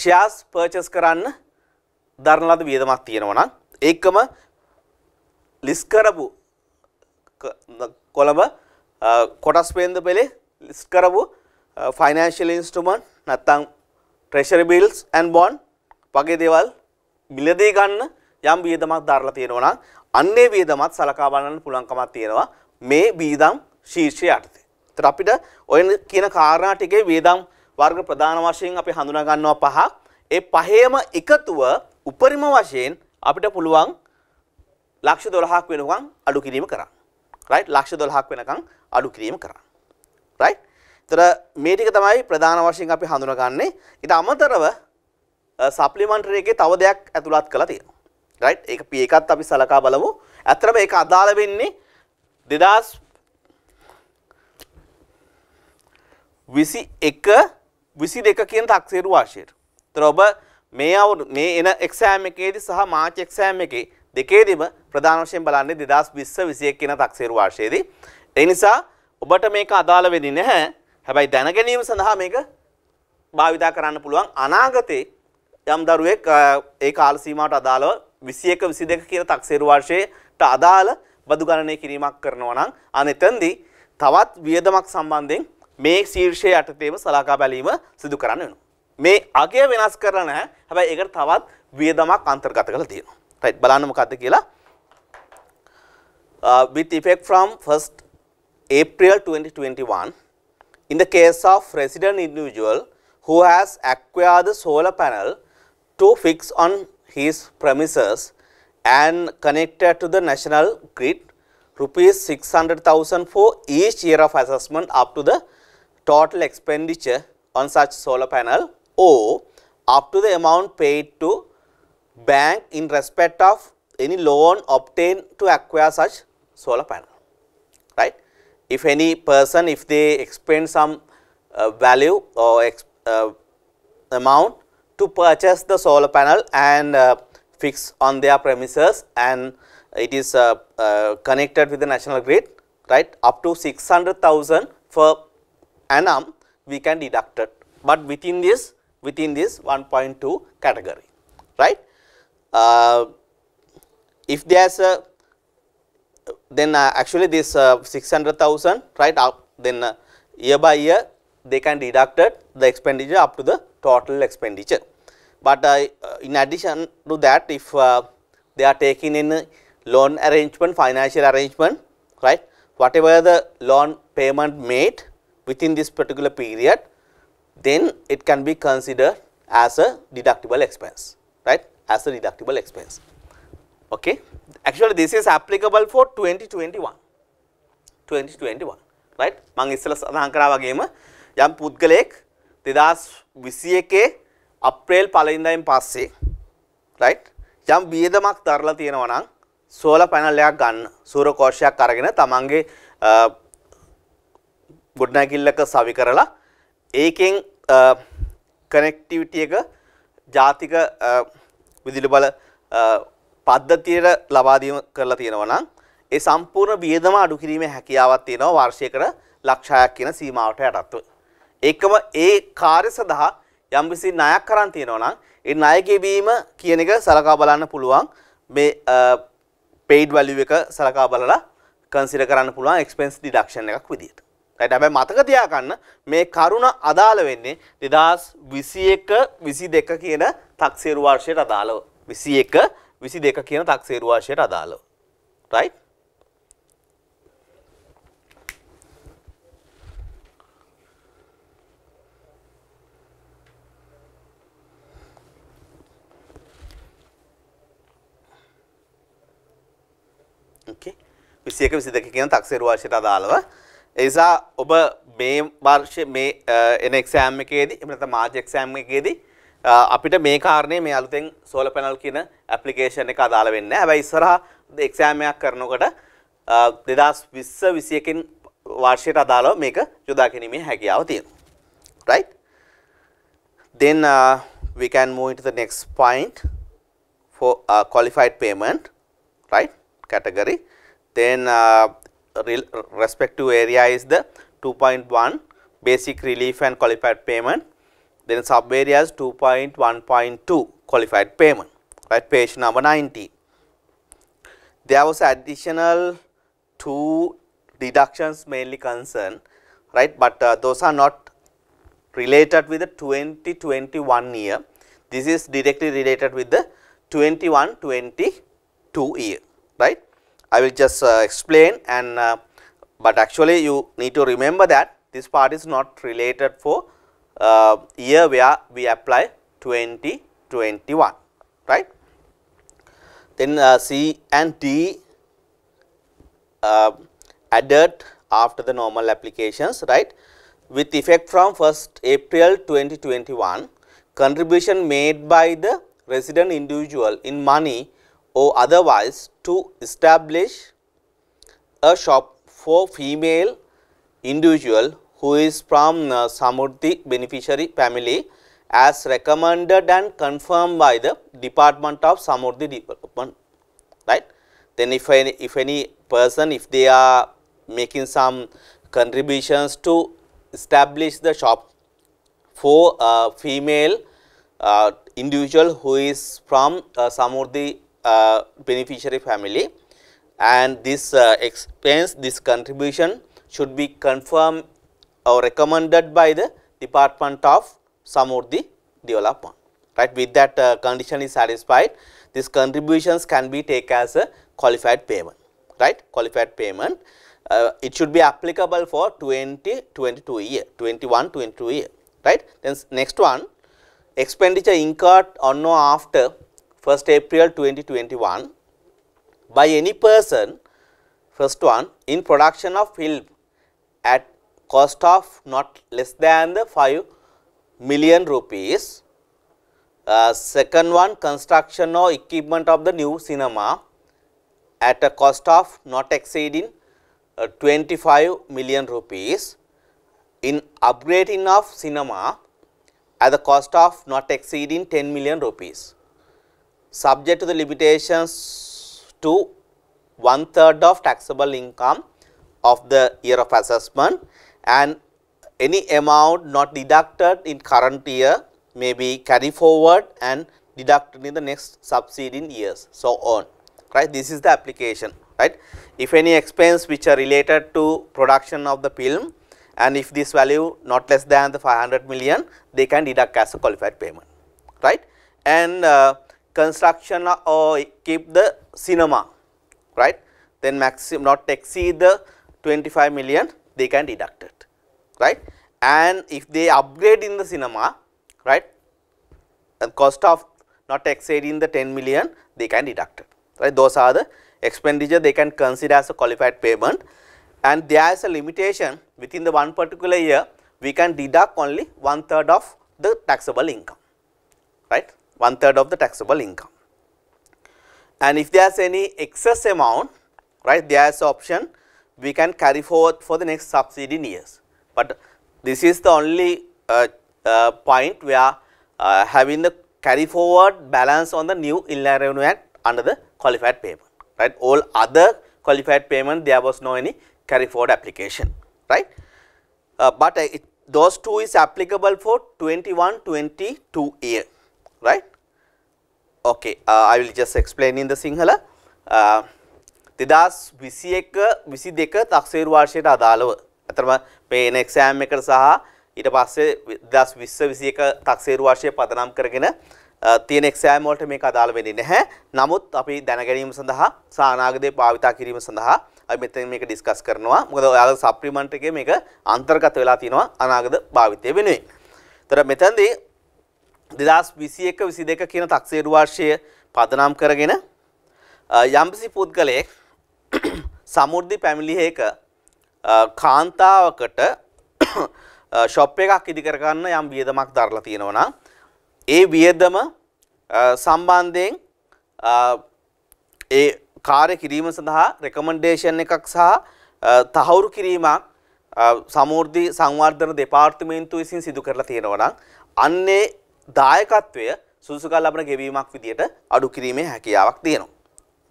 ෂෙයාස් පර්චේස් කරන්න දරන ලද වියදමක් තියෙනවා නම් ඒකම ලිස් කරපු කොළඹ කොටස් පේන්ද පෙළේ ලිස් කරපු ෆයිනන්ශල් ඉන්ස්ටුමන් නැත්තං ට්‍රේෂරි බිල්ස් ඇන් බොන් වගේ දේවල් මිලදී ගන්න යම් වියදමක් දරලා තියෙනවා නම් අන්නේ වියදමත් සලකා බලන්න පුළුවන්කමක් තියෙනවා මේ වියදම් ශීර්ෂය යටතේ. ඒතර අපිට ඔය කියන කාරණා ටිකේ වියදම් වර්ග ප්‍රධාන වශයෙන් අපි හඳුනා ගන්නවා පහක්. ඒ පහේම එකතුව උපරිම වශයෙන් අපිට පුළුවන් ලක්ෂ 12ක් වෙනකන් අඩු කිරීම කරන්න. right ලක්ෂ 12ක් වෙනකන් අඩු කිරීම කරන්න right එතන මේ ටික තමයි ප්‍රධාන වශයෙන් අපි හඳුනාගන්නේ ඊට අමතරව සප්ලිමන්ටරි එකේ තව දෙයක් ඇතුළත් කරලා තියෙනවා right ඒක P එකත් අපි සලකා බලමු ඇත්තටම ඒක අදාළ වෙන්නේ 2000 21 22 කියන තක්සේරු වාර්ෂයට. ඒතර ඔබ මේ අවුරුදු මේ එන එක්සෑම් එකේදී සහ මාර්ච් එක්සෑම් එකේ දෙකේදීම ප්‍රධාන වශයෙන් බලන්නේ 2020 21 කියන තක්සේරු වර්ෂයේදී. ඒ නිසා ඔබට මේක අදාළ වෙන්නේ නැහැ. හැබැයි දැන ගැනීම සඳහා මේක භාවිතා කරන්න පුළුවන් අනාගතේ යම් දරුවෙක් ඒ කාල සීමාවට අදාළව 21 22 කියන තක්සේරු වර්ෂයට අදාළ බදු ගණනය කිරීමක් කරනවා නම් අනෙතෙන්දී තවත් වියදමක් සම්බන්ධයෙන් මේ ශීර්ෂය යටතේම සලකා බැලීම සිදු කරන්න වෙනවා. මේ අගය වෙනස් කරලා නැහැ. හැබැයි ඒකට තවත් වියදමක් අන්තර්ගත කරලා තියෙනවා. right බලන්න මොකක්ද uh, with effect from 1st April 2021 in the case of resident individual who has acquired the solar panel to fix on his premises and connected to the national grid rupees 600,000 for each year of assessment up to the total expenditure on such solar panel or up to the amount paid to bank in respect of any loan obtained to acquire such solar panel, right. If any person, if they expend some uh, value or ex, uh, amount to purchase the solar panel and uh, fix on their premises and it is uh, uh, connected with the national grid, right, up to 600,000 for annum we can deduct it, but within this, within this 1.2 category, right uh, if there is a then uh, actually this uh, 600,000 right up then uh, year by year they can deduct the expenditure up to the total expenditure. But uh, in addition to that if uh, they are taking in loan arrangement financial arrangement right whatever the loan payment made within this particular period then it can be considered as a deductible expense. as a deductible expense. Okay. Actually, this is applicable for 2021. 2021 right මං ඉස්සෙල්ලා සඳහන් කරා වගේම යම් පුද්ගලයෙක් 2021 අප්‍රේල් පළවෙනිදායින් පස්සේ right යම් වියදමක් දරලා තියෙනවා නම් සෝල පැනල් එකක් ගන්න සූර කෝෂයක් අරගෙන තමන්ගේ ගොඩනැගිල්ලක සවි කරලා ඒකෙන් කනෙක්ටිවිටි එක ජාතික විදුලි බල පද්ධතියට ලබාදීම කරලා තියෙනවා නම් ඒ සම්පූර්ණ වියදම අඩු කිරීමේ හැකියාවක් තියෙනවා වර්ෂයකට ලක්ෂයක් කියන සීමාවට යටත්ව. ඒකම ඒ කාර්ය සඳහා යම්කිසි ණයක් කරන් තියෙනවා නම් ඒ ණය ගෙවීම කියන එක සලකා බලන්න පුළුවන් මේ paid value එක සලකා බලලා කන්සිඩර් කරන්න පුළුවන් expense deduction එකක් විදියට. ඇයට හැබැයි මතක තියාගන්න මේ කරුණ අදාළ වෙන්නේ දෙදස් විසි එක විසි දෙක කියන තක්සේරු වර්ෂයට අදාළව විසි එක විසි දෙක කියන තක්සේරු වර්ෂයට අදාළව රයි විසි එක විසි දෙක කියන තක්සේරු වර්ෂයට අදාළව එනිසා ඔබ මේ වර්ෂ මේ එන එක්සෑම් එකේදී එහෙම නැත්නම් මාර්ච් එක්සෑම් එකේදී අපිට මේ කාරණේ මේ අලුතෙන් සෝලර් පැනල් කියන ඇප්ලිකේෂන් එක අදාළ වෙන්නේ නැහැ. හැබැයි ඉස්සරහා එක්සෑම් එකක් කරනකොට 2020 21කින් වර්ෂයට අදාළව මේක යොදා ගැනීමේ හැකියාව තියෙනවා. right? Then uh, we can move into the next point for uh, qualified payment, right? Category. Then uh, respective area is the 2.1 basic relief and qualified payment, then sub areas 2.1.2 qualified payment, right page number 19. There was additional two deductions mainly concerned, right, but uh, those are not related with the 2021 year. This is directly related with the 21 22 year, right. I will just uh, explain and uh, but actually you need to remember that this part is not related for uh, year where we apply 2021 right. Then uh, C and D uh, added after the normal applications right with effect from 1st April 2021 contribution made by the resident individual in money or otherwise to establish a shop for female individual who is from uh, Samurdhi beneficiary family as recommended and confirmed by the Department of Samurdhi Department, right. Then if any, if any person, if they are making some contributions to establish the shop for a female uh, individual who is from uh, Samurdhi uh, beneficiary family and this uh, expense, this contribution should be confirmed or recommended by the Department of some of the Development. Right? With that uh, condition is satisfied, these contributions can be taken as a qualified payment. Right? Qualified payment. Uh, it should be applicable for 20, 22 year, 21, 22 year. Right? Then next one, expenditure incurred on or after 1st April 2021 by any person first one in production of film at cost of not less than the 5 million rupees. Uh, second one construction or equipment of the new cinema at a cost of not exceeding uh, 25 million rupees in upgrading of cinema at the cost of not exceeding 10 million rupees subject to the limitations to one third of taxable income of the year of assessment and any amount not deducted in current year may be carried forward and deducted in the next succeeding years so on right this is the application right if any expense which are related to production of the film and if this value not less than the 500 million they can deduct as a qualified payment right and uh, construction or keep the cinema, right? Then maximum not exceed the 25 million, they can deduct it, right? And if they upgrade in the cinema, right, the cost of not exceeding the 10 million, they can deduct it, right? Those are the expenditure they can consider as a qualified payment and there is a limitation within the one particular year we can deduct only one third of the taxable income right one third of the taxable income. And if there is any excess amount, right, there is option we can carry forward for the next subsequent years. But this is the only uh, uh, point where uh, having the carry forward balance on the new Inland Revenue Act under the qualified payment, right. All other qualified payment there was no any carry forward application, right. Uh, but uh, it, those two is applicable for 21, 22 year. right. Okay, uh, I will just explain in the Sinhala දෙදස් විසි එක විසි දෙක තක්සේරු වර්ෂයට අදාළව ඇතරම පේන exam එකට සහ ඊට පස්සේ දස් විස්ස විසි එක තක්සේරු වර්ෂය පදනම් කරගෙන තියෙන එක්ෂෑම්වලට මේ අදාළ වෙන්නේ නැහැ නමුත් අපි දැනගැනීම සඳහා සානාගදය භාවිතා කිරීම සඳහා මෙත මේක ඩිස්කස් කරනවා මොකද ඔයාල සප්‍රිමන්ට් එක මේක අන්තර්ගත වෙලා තියෙනවා අනාගත භාවිතය වෙනුවෙන්. තොර මෙතැන්දී දෙදස් විසි එක විසි දෙක කියන තක්සේරු වර්ෂය පදනම් කරගෙන යම්පිසි පුද්ගලයෙක් (clears throat) සමුෘද්ධි පැමිලිහක කාන්තාවකට ශොප් එකක් ඉදිකරගන්න යම් වියදමක් දරලා තියෙනවනම් ඒ වියදම සම්බන්ධයෙන් ඒ කාරය කිරීම සඳහා රෙකමන්ඩේෂන් එකක් සහ තහවුරු කිරීමක් සමෘද්ධි සංවර්ධන දෙපාර්තමේන්තු විසින් සිදු කරලා තියෙනවනම් අන්නේ දායකත්වය සුදුසුකම් ලබන ගෙවීමක් විදියට අඩු කිරීමේ හැකියාවක් තියෙනවා.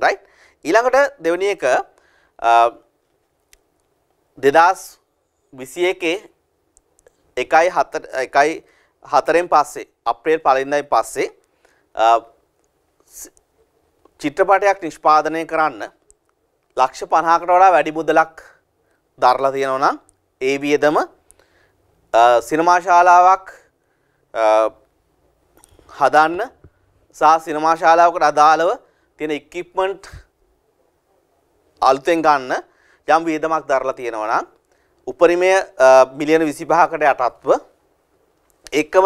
right? ඊළඟට දෙවෙනි එක 2021 එකයි 4 එකයි 4න් පස්සේ අප්‍රේල් 1 පස්සේ චිත්‍රපටයක් නිෂ්පාදනය කරන්න ලක්ෂ 50කට වඩා වැඩි මුදලක් දරලා තියෙනවා නම් ඒ වියදම සිනමා ශාලාවක් හදන්න සහ සිනමා ශාලාවකට අදාළව තියෙන ඉක්විප්මන්ට් අලුතෙන් ගන්න යම් වියදමක් දරලා තියෙනවා නම් උපරිමය මිලියන 25කට යටත්ව එකම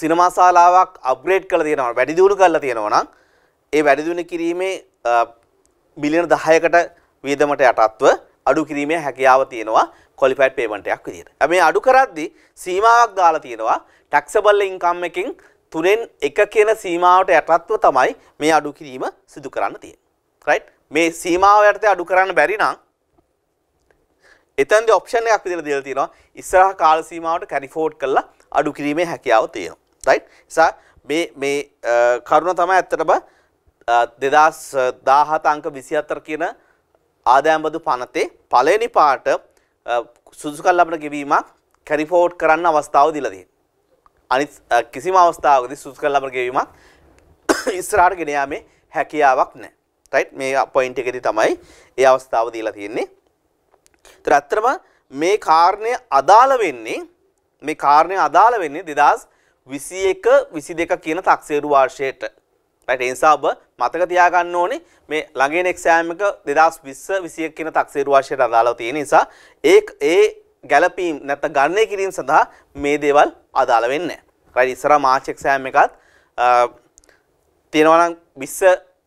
සිනමා ශාලාවක් අප්ග්‍රේඩ් කරලා තියෙනවා වැඩි දියුණු කරලා තියෙනවා නම් ඒ වැඩි දියුණු කිරීමේ බිලියන 10කට වියදමට යටත්ව අඩු කිරීමේ හැකියාව තියෙනවා කොලිෆයිඩ් පේමන්ට් එකක් විදිහට. මේ අඩු කරද්දී සීමාවක් දාලා තියෙනවා ටැක්සබල් ඉන්කම් එකකින් තුනෙන් එක කියන සීමාවට යටත්ව තමයි මේ අඩු කිරීම සිදු කරන්න තියෙන්නේ. රයිට්? මේ සීමාව යටතේ අඩු කරන්න බැරි නම් එතනදී ඔප්ෂන් එකක් විදිහට දීලා තියෙනවා ඉස්සරහ කාල සීමාවට කැරි ෆෝඩ් කරලා අඩු කිරීමේ හැකියාව තියෙනවා. රයිට්? නිසා මේ මේ කරුණ තමයි ඇත්තටම 2017 අංක 24 කියන ආදායම් බදු පනතේ පළවෙනි පාට සුදුසුකම් ලබන ගෙවීමක් කැරි ෆෝඩ් කරන්න අවස්ථාව දීලා තියෙනවා. අනිත් කිසිම අවස්ථාවකදී සුසු කරලා අපර ගෙවීමක් (coughs) ඉස්සරහට ගෙන යාමේ හැකියාවක් නැහැ. රයිට් මේ පොයින්ට් එකේදී තමයි ඒ අවස්ථාව දීලා තියෙන්නේ. ඒතර ඇත්තටම මේ කාරණය අදාළ වෙන්නේ මේ කාරණය අදාළ වෙන්නේ 2021 22 කියන තක්සේරු වර්ෂයට. රයිට් ඒ නිසා ඔබ මතක තියාගන්න ඕනේ මේ ළඟින එක්සෑම් එක 2020 21 කියන තක්සේරු වර්ෂයට අදාළව තියෙන නිසා ඒ ඒ ගැලපීම් නැත්ත ගණය කිරීම සඳහා මේ දේවල් අදාළ වෙන්න. රයි ඉස්සර මාචෙක් සෑම් එකත් තියෙනවනම් විස්ස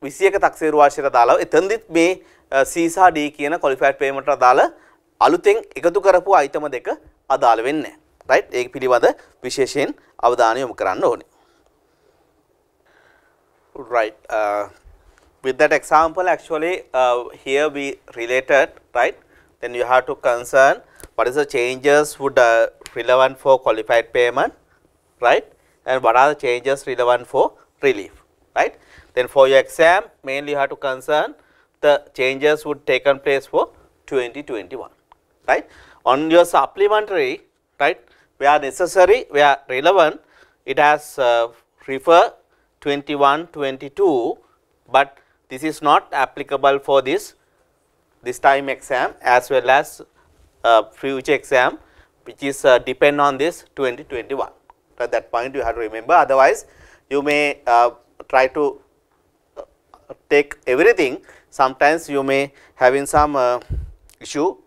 විසියක තක්සේරු වාර්ෂයට දාලාව එතන්දිත් මේ සීසා ඩී කියන කොලිෆයිට් පේමට අදාළ අලුතෙන් එකතු කරපු අයිතම දෙක අදාළ වෙන්න. රයි් ඒ පිළිබඳ විශේෂයෙන් අවධානය යොමු කරන්න ඕනි. Right. Uh, with that example actually uh, here we related right then you have to concern what is the changes would uh, relevant for qualified payment, right? And what are the changes relevant for relief, right? Then for your exam, mainly you have to concern the changes would taken place for 2021, right? On your supplementary, right, where necessary, where relevant, it has uh, refer 21, 22, but this is not applicable for this this time exam as well as uh, future exam which is uh, depend on this 2021. At that point you have to remember otherwise you may uh, try to take everything sometimes you may having some issue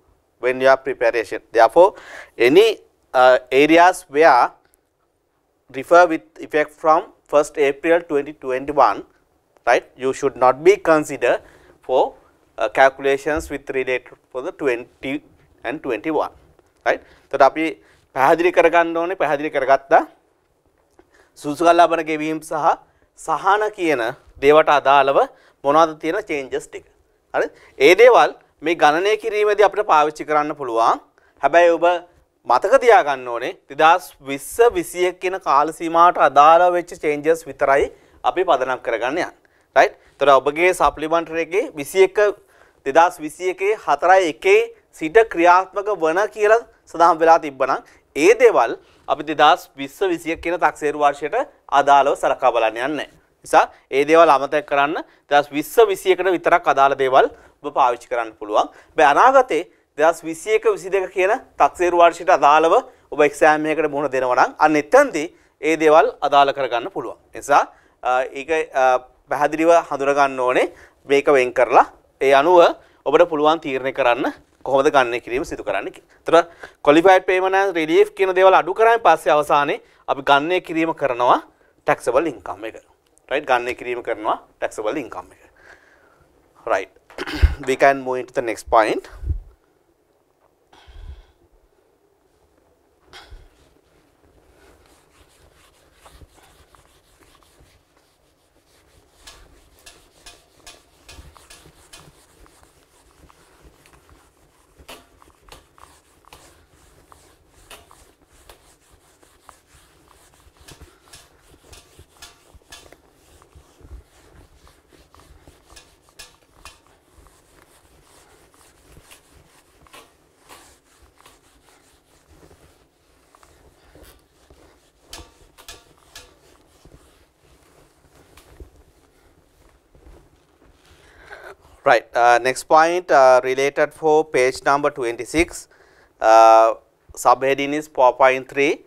when you are preparation. Therefore, any uh, areas where refer with effect from 1st April 2021, right, you should not be considered for uh, calculations with related for the 20 and 21 right එතකොට අපි පැහැදිලි කරගන්න ඕනේ පැහැදිලි කරගත්තා සුසුකල් ලබන ගෙවීම් සහ සහන කියන දේවට අදාළව මොනවද තියෙන චේන්ජස් ටික හරි ඒ දේවල් මේ ගණනය කිරීමේදී අපිට පාවිච්චි කරන්න පුළුවන් හැබැයි ඔබ මතක තියාගන්න ඕනේ 2020 21 කියන කාල සීමාවට අදාළව වෙච්ච චේන්ජස් විතරයි අපි පදනම් කරගන්න යන්නේ right එතකොට ඔබගේ සප්ලිමන්ටරි එකේ 21 2021 4 1 සිට ක්‍රියාත්මක වන කියලා සඳහන් වෙලා තිබ්බනම් ඒ දේවල් අපි 2020 21 කියන තක්සේරු වර්ෂයට අදාළව සලකා බලන්න යන්නේ. නිසා ඒ දේවල් අමතක කරන්න 2020 21ට විතරක් අදාළ දේවල් ඔබ පාවිච්චි කරන්න පුළුවන්. බෑ අනාගතේ 2021 22 කියන තක්සේරු වර්ෂයට අදාළව ඔබ එක්සෑම් එකකට මුහුණ දෙනවා නම් අන්න එතනදී ඒ දේවල් අදාළ කරගන්න පුළුවන්. නිසා ඒක පැහැදිලිව හඳුනගන්න ඕනේ මේක වෙන් කරලා ඒ අනුව ඔබට පුළුවන් තීරණය කරන්න කොහොමද ගන්න කිරීම සිදු කරන්න. එතකොට ක්වොලිෆයිඩ් පේමන්ට් ඇන්ඩ් රිලීෆ් කියන දේවල් අඩු කරායින් පස්සේ අවසානයේ අපි ගන්න කිරීම කරනවා taxable income එක. right ගන්න කිරීම කරනවා taxable income එක. right (clears throat) we can move into the next point. Right, uh, next point uh, related for page number 26, uh, subheading is 4.3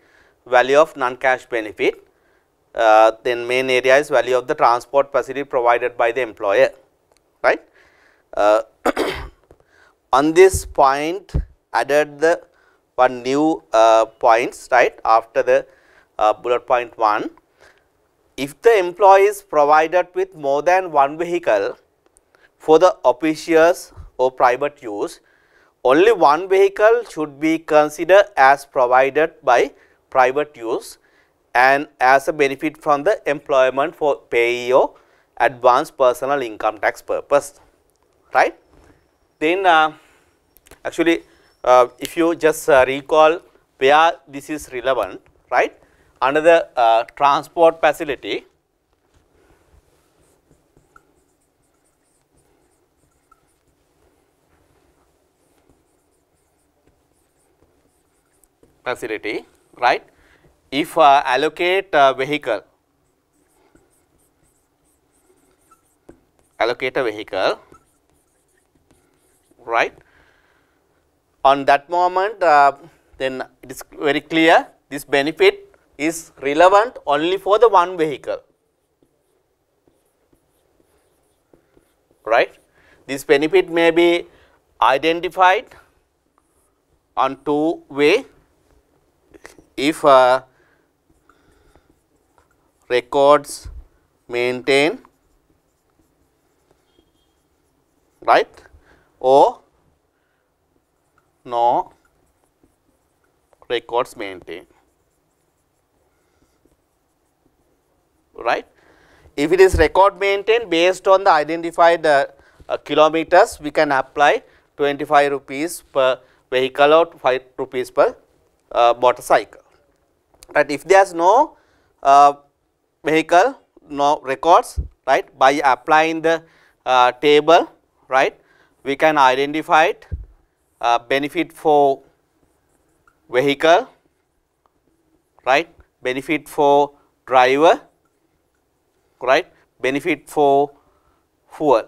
value of non-cash benefit, uh, then main area is value of the transport facility provided by the employer, right. Uh, (clears throat) on this point added the one new uh, points, right, after the bullet point 1. If the employee is provided with more than one vehicle, for the officious or private use, only one vehicle should be considered as provided by private use and as a benefit from the employment for payee or advanced personal income tax purpose, right. Then uh, actually uh, if you just uh, recall where this is relevant, right, under the uh, transport facility, facility, right. If uh, allocate a uh, vehicle, allocate a vehicle, right. On that moment, uh, then it is very clear this benefit is relevant only for the one vehicle, right. This benefit may be identified on two way if records maintain right or no records maintain right if it is record maintained based on the identified uh, uh, kilometers we can apply 25 rupees per vehicle or 5 rupees per uh, motorcycle right if there is no uh, vehicle no records right by applying the uh, table right we can identify it uh, benefit for vehicle right benefit for driver right benefit for fuel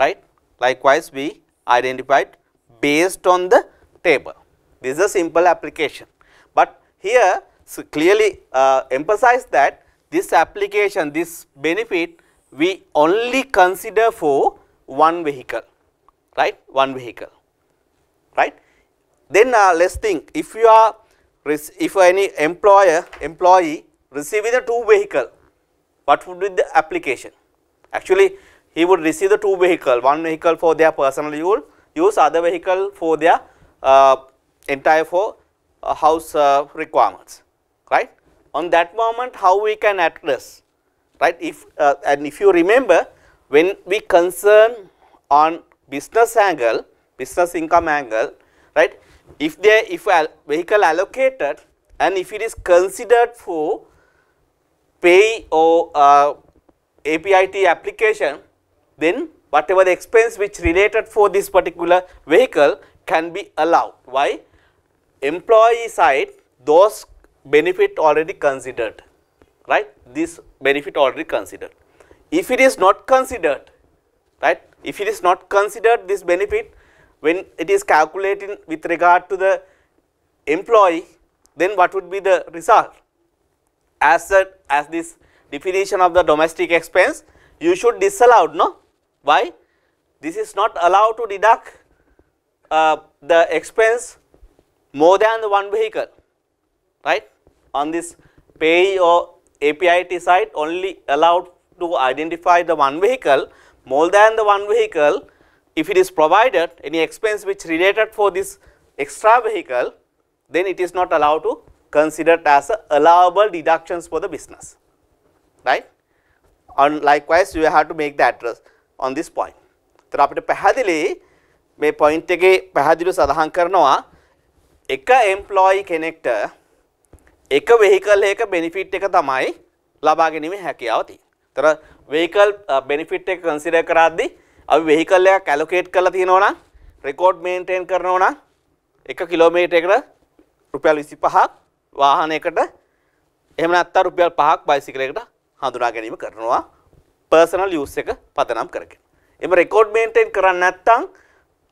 right likewise we identified based on the table this is a simple application here, so clearly uh, emphasize that this application, this benefit we only consider for one vehicle, right, one vehicle, right. Then uh, let us think if you are, if any employer, employee receiving the two vehicle, what would be the application? Actually, he would receive the two vehicle, one vehicle for their personal use, use other vehicle for their uh, entire for uh, house uh, requirements, right. On that moment how we can address, right, if uh, and if you remember when we concern on business angle, business income angle, right, if there, if a vehicle allocated and if it is considered for pay or uh, APIT application, then whatever the expense which related for this particular vehicle can be allowed. Why? employee side those benefit already considered right this benefit already considered if it is not considered right if it is not considered this benefit when it is calculated with regard to the employee then what would be the result as a, as this definition of the domestic expense you should disallow no why this is not allowed to deduct uh, the expense more than one vehicle, right? On this pay or APIT side only allowed to identify the one vehicle, more than the one vehicle, if it is provided any expense which related for this extra vehicle, then it is not allowed to considered as allowable deductions for the business, right. And likewise, you have to make the address on this point. තර අපිට පැහැදිලි මේ point එකේ පැහැදිලිව සඳහන් කරනවා එක employee කෙනෙක්ට එක වෙහිකල් එක බෙනිෆිට් එක තමයි ලබා ගැනීමේ හැකියාව තියෙන්නේ. ඒතර වෙහිකල් බෙනිෆිට් එක කන්සිඩර් කරද්දී අපි වෙහිකල් එක කැලකුලේට් කරලා තියෙනවා නම් රෙකෝඩ් මේන්ටේන් කරනවා නම් 1 කිලෝමීටර එකට රුපියල් 25ක් වාහනයකට එහෙම නැත්නම් රුපියල් 5ක් බයිසිකලයකට හඳුනා ගැනීම කරනවා පර්සනල් යූස් එක පදනම් කරගෙන. එimhe රෙකෝඩ් මේන්ටේන් කරන්නේ නැත්නම්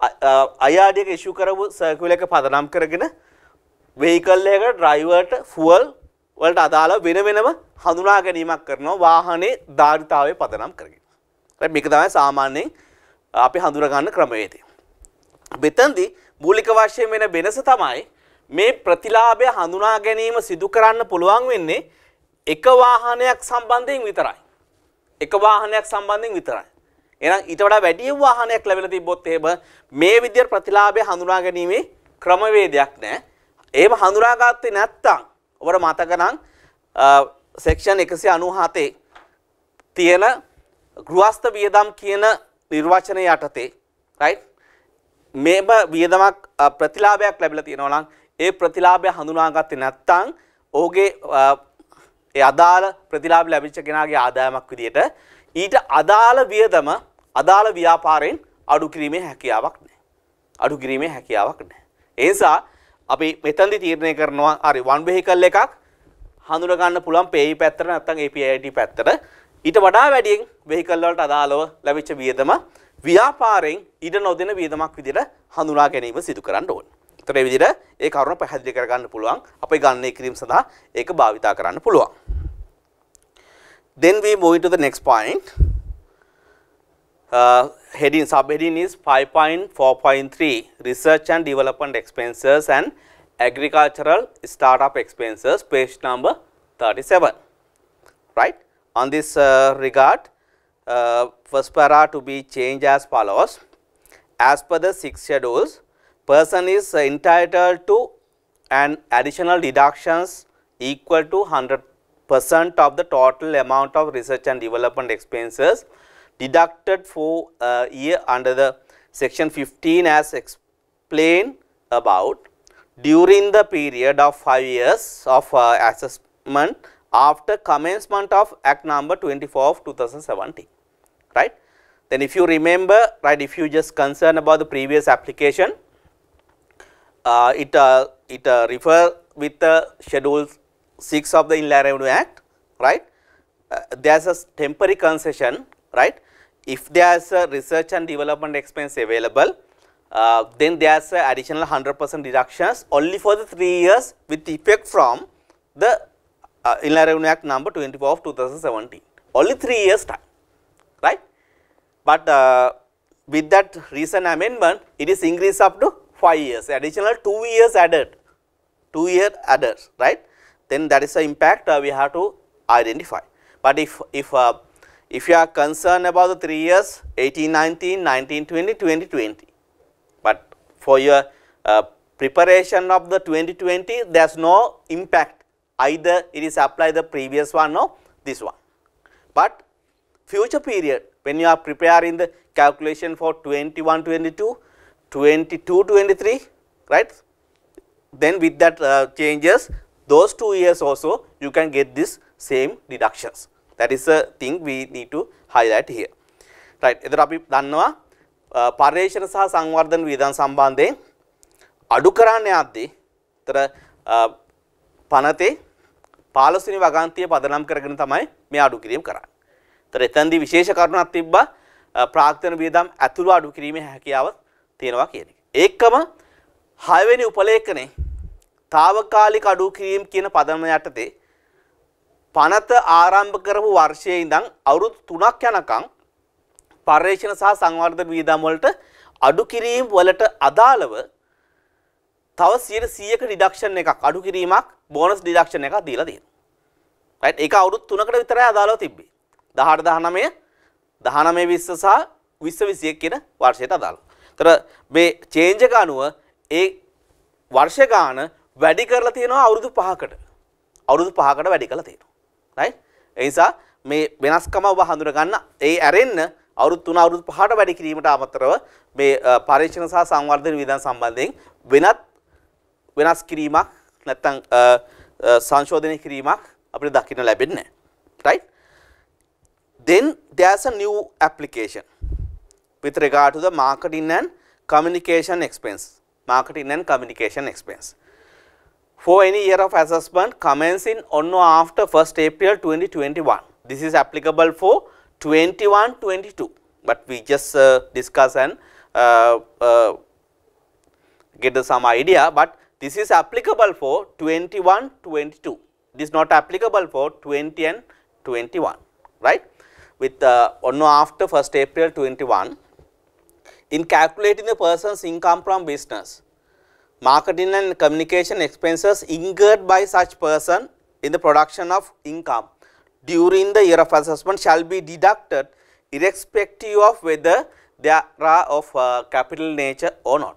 අයාඩියක ඉෂු කරපු සර්කුල එක පදනම් කරගෙන වෙහිකල් එක ඩ්‍රයිවර්ට ෆුවල් වලට අදාළ වෙන වෙනම හඳුනා ගැනීමක් කරනවා වාහනේ ධාරිතාවය පදනම් කරගෙන. මේක තමයි සාමාන්‍යයෙන් අපි හඳුනා ගන්න ක්‍රමවේදය. මෙතෙන්දී මූලික වශයෙන් වෙන වෙනස තමයි මේ ප්‍රතිලාභය හඳුනා ගැනීම සිදු කරන්න පුළුවන් වෙන්නේ එක වාහනයක් සම්බන්ධයෙන් විතරයි. එක වාහනයක් සම්බන්ධයෙන් විතරයි. එහෙනම් ඊට වඩා වැඩි වාහනයක් ලැබිලා තිබ්බොත් එහෙම මේ විදියට ප්‍රතිලාභය හඳුනා ගැනීමේ ක්‍රමවේදයක් නැහැ. එහෙම හඳුනාගත්තේ නැත්තම් ඔබට මතක නම් සෙක්ෂන් 197 තියෙන ගෘහස්ත වියදම් කියන නිර්වචනය යටතේ රයිට් මේම වියදමක් ප්‍රතිලාභයක් ලැබිලා තියෙනවා නම් ඒ ප්‍රතිලාභය හඳුනාගත්තේ නැත්තම් ඔහුගේ ඒ අදාළ ප්‍රතිලාභ ලැබිච්ච කෙනාගේ ආදායමක් විදියට ඊට අදාළ වියදම අදාළ ව්‍යාපාරයෙන් අඩු කිරීමේ හැකියාවක් නැහැ. අඩු කිරීමේ හැකියාවක් නැහැ. ඒ නිසා අපි මෙතනදි තීරණය කරනවා හරි වන් වෙහිකල් එකක් හඳුන ගන්න පුළුවන් PI පැත්තට නැත්නම් APID පැත්තට ඊට වඩා වැඩියෙන් වෙහිකල් වලට අදාළව ලැබිච්ච වියදම ව්‍යාපාරයෙන් ඉඩ නොදෙන වියදමක් විදිහට හඳුනා ගැනීම සිදු කරන්න ඕනේ. ඒතර මේ විදිහට ඒ කරුණ පැහැදිලි කරගන්න පුළුවන්. අපි ගණනය කිරීම සඳහා ඒක භාවිතා කරන්න පුළුවන්. Then we move to the next point. Uh, heading subheading is 5.4.3 research and development expenses and agricultural startup expenses page number 37 right on this uh, regard uh, first para to be changed as follows as per the six schedules person is entitled to an additional deductions equal to 100 percent of the total amount of research and development expenses deducted for a year under the section 15 as explained about during the period of 5 years of uh, assessment after commencement of act number 24 of 2017 right then if you remember right if you just concern about the previous application uh, it uh, it uh, refer with the schedule 6 of the inland revenue act right uh, there is a temporary concession right if there is a research and development expense available, uh, then there is a additional 100 percent deductions only for the 3 years with effect from the uh, Inland Revenue Act number 24 of 2017, only 3 years time, right. But uh, with that recent amendment, it is increased up to 5 years, additional 2 years added, 2 year added, right. Then that is the impact uh, we have to identify. But if, if uh, if you are concerned about the 3 years 18, 19, 19, 20, 2020, But for your uh, preparation of the 2020 there is no impact either it is applied the previous one or this one. But future period when you are preparing the calculation for 21, 22, 22, 23 right then with that uh, changes those 2 years also you can get this same deductions. That is a thing we need to highlight here. Right. එතකොට අපි දන්නවා පර්යේෂණ සහ සංවර්ධන වියදම් සම්බන්ධයෙන් අඩු කරන්න යද්දී එතර පනතේ 15 වෙනි වගන්තිය පදනම් කරගෙන තමයි මේ අඩු කිරීම කරන්නේ. එතකොට එතෙන්දී විශේෂ කරුණක් තිබ්බා ප්‍රාක්තන වියදම් ඇතුළු අඩු කිරීමේ හැකියාව තියෙනවා කියන එක. ඒකම 6 වෙනි උපලේඛනයේ తాවකාලික අඩු කිරීම කියන පදනම යටතේ පනත ආරම්භ කරපු වර්ෂයේ ඉඳන් අවුරුදු 3ක් යනකම් පර්යේෂණ සහ සංවර්ධන වියදම් වලට අඩු කිරීම වලට අදාළව තව 100%ක ඩිඩක්ෂන් එකක් අඩු කිරීමක් බෝනස් ඩිඩක්ෂන් එකක් දීලා තියෙනවා. රයිට් ඒක අවුරුදු 3කට විතරයි අදාළව තිබ්බේ. 18 19 19 20 සහ 20 21 කියන වර්ෂයට අදාළව. ඒතර මේ චේන්ජ් එක අනුව ඒ වර්ෂ ගාන වැඩි කරලා තියෙනවා අවුරුදු 5කට. අවුරුදු 5කට වැඩි කරලා තියෙනවා. right ඒ නිසා මේ වෙනස්කම ඔබ හඳුනා ගන්න ඒ ඇරෙන්න අවුරුදු 3 අවුරුදු 5ට වැඩි කිරීමට අමතරව මේ පරීක්ෂණ සහ සංවර්ධන විධාන සම්බන්ධයෙන් වෙනත් වෙනස් කිරීමක් නැත්නම් සංශෝධනය කිරීමක් අපිට දකින්න ලැබෙන්නේ right then there's a new application with regard to the marketing and communication expense marketing and communication expense for any year of assessment commencing on or after 1st April 2021. This is applicable for 21 22 but we just uh, discuss and uh, uh, get some idea but this is applicable for 21 22 This not applicable for 20 and 21 right with uh, on or after 1st April 21 in calculating the person's income from business marketing and communication expenses incurred by such person in the production of income during the year of assessment shall be deducted irrespective of whether they are of uh, capital nature or not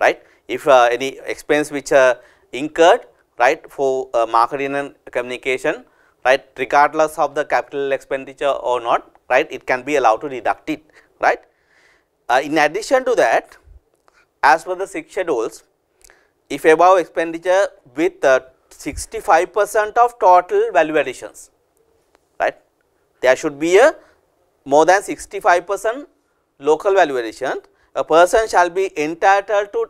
right if uh, any expense which uh, incurred right for uh, marketing and communication right regardless of the capital expenditure or not right it can be allowed to deduct it right uh, in addition to that as per the six schedules if above expenditure with uh, 65 percent of total value additions, right. There should be a more than 65 percent local value addition, a person shall be entitled to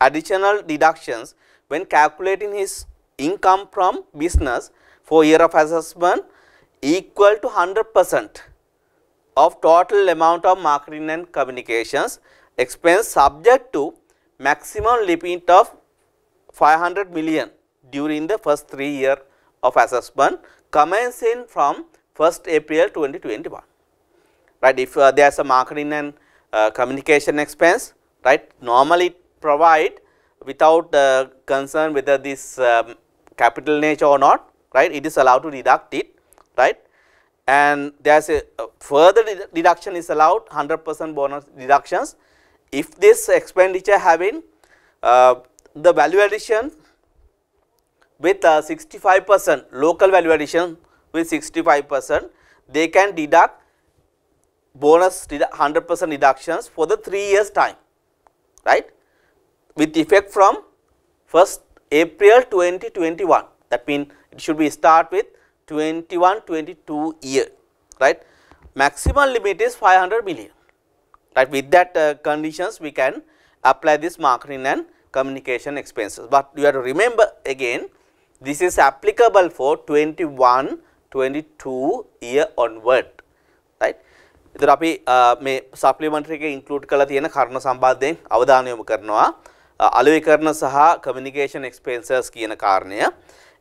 additional deductions when calculating his income from business for year of assessment equal to 100 percent of total amount of marketing and communications expense subject to maximum limit of 500 million during the first 3 year of assessment commencing from 1st April 2021 right if uh, there is a marketing and uh, communication expense right normally provide without uh, concern whether this um, capital nature or not right it is allowed to deduct it right and there is a uh, further deduction is allowed 100 percent bonus deductions if this expenditure having uh, the value addition with uh, 65 percent local value addition with 65 percent they can deduct bonus 100 percent deductions for the 3 years time right with effect from 1st April 2021 that means it should be start with 21 22 year right maximum limit is 500 million right with that uh, conditions we can apply this marketing and communication expenses. But you have to remember again this is applicable for 21, 22 year onward right. ඉතින් අපි මේ සප්ලිමන්ටරි එකේ include කරලා තියෙන කර්ණ සම්බන්ධයෙන් අවධානය යොමු කරනවා අලෙවිකරණ සහ communication expenses කියන කාරණය.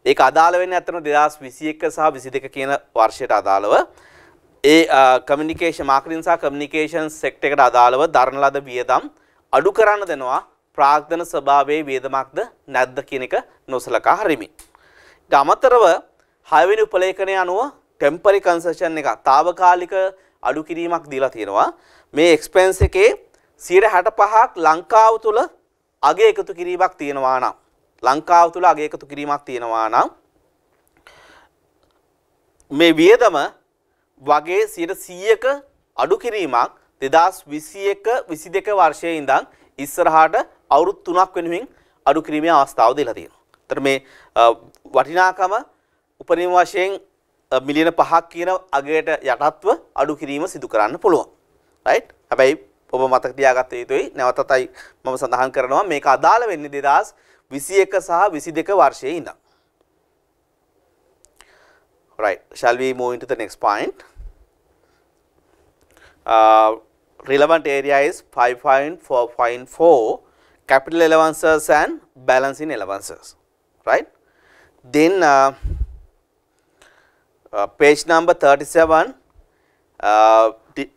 ඒක අදාළ වෙන්නේ අතන 2021 සහ 22 කියන වර්ෂයට අදාළව ඒ communication marketing සහ communication sector එකට අදාළව දරන ලද වියදම් අඩු කරන්න දෙනවා ප්‍රාග්ධන ස්වභාවයේ වේදමක්ද නැද්ද කියන එක නොසලකා හරිමි. ඊට අමතරව හයවෙනි උපලේඛනය අනුව ටෙම්පරරි කන්සෙෂන් එක తాවකාලික අඩු කිරීමක් දීලා තියෙනවා. මේ එක්ස්පෙන්ස් එකේ 65ක් ලංකාව තුල අගය එකතු කිරීමක් තියෙනවා නම් ලංකාව තුල අගය එකතු කිරීමක් තියෙනවා නම් මේ වියදම වගේ 100ක අඩු කිරීමක් 2021 22 වර්ෂයේ ඉඳන් ඉස්සරහාට අවුරුදු 3ක් වෙනුවෙන් අඩු කිරීමේ අවස්ථාව දීලා තියෙනවා. එතකොට මේ වටිනාකම උපරිම වශයෙන් මිලියන 5ක් කියන අගයට යටත්ව අඩු කිරීම සිදු කරන්න පුළුවන්. රයිට්? හැබැයි ඔබ මතක තියාගත යුතුයි නැවතතයි මම සඳහන් කරනවා මේක අදාළ වෙන්නේ 2021 සහ 22 වර්ෂයේ ඉඳන්. Right, shall we move into the next point? Uh, relevant area is 5.4.4 capital allowances and balance in allowances right. Then uh, uh, page number 37 uh, de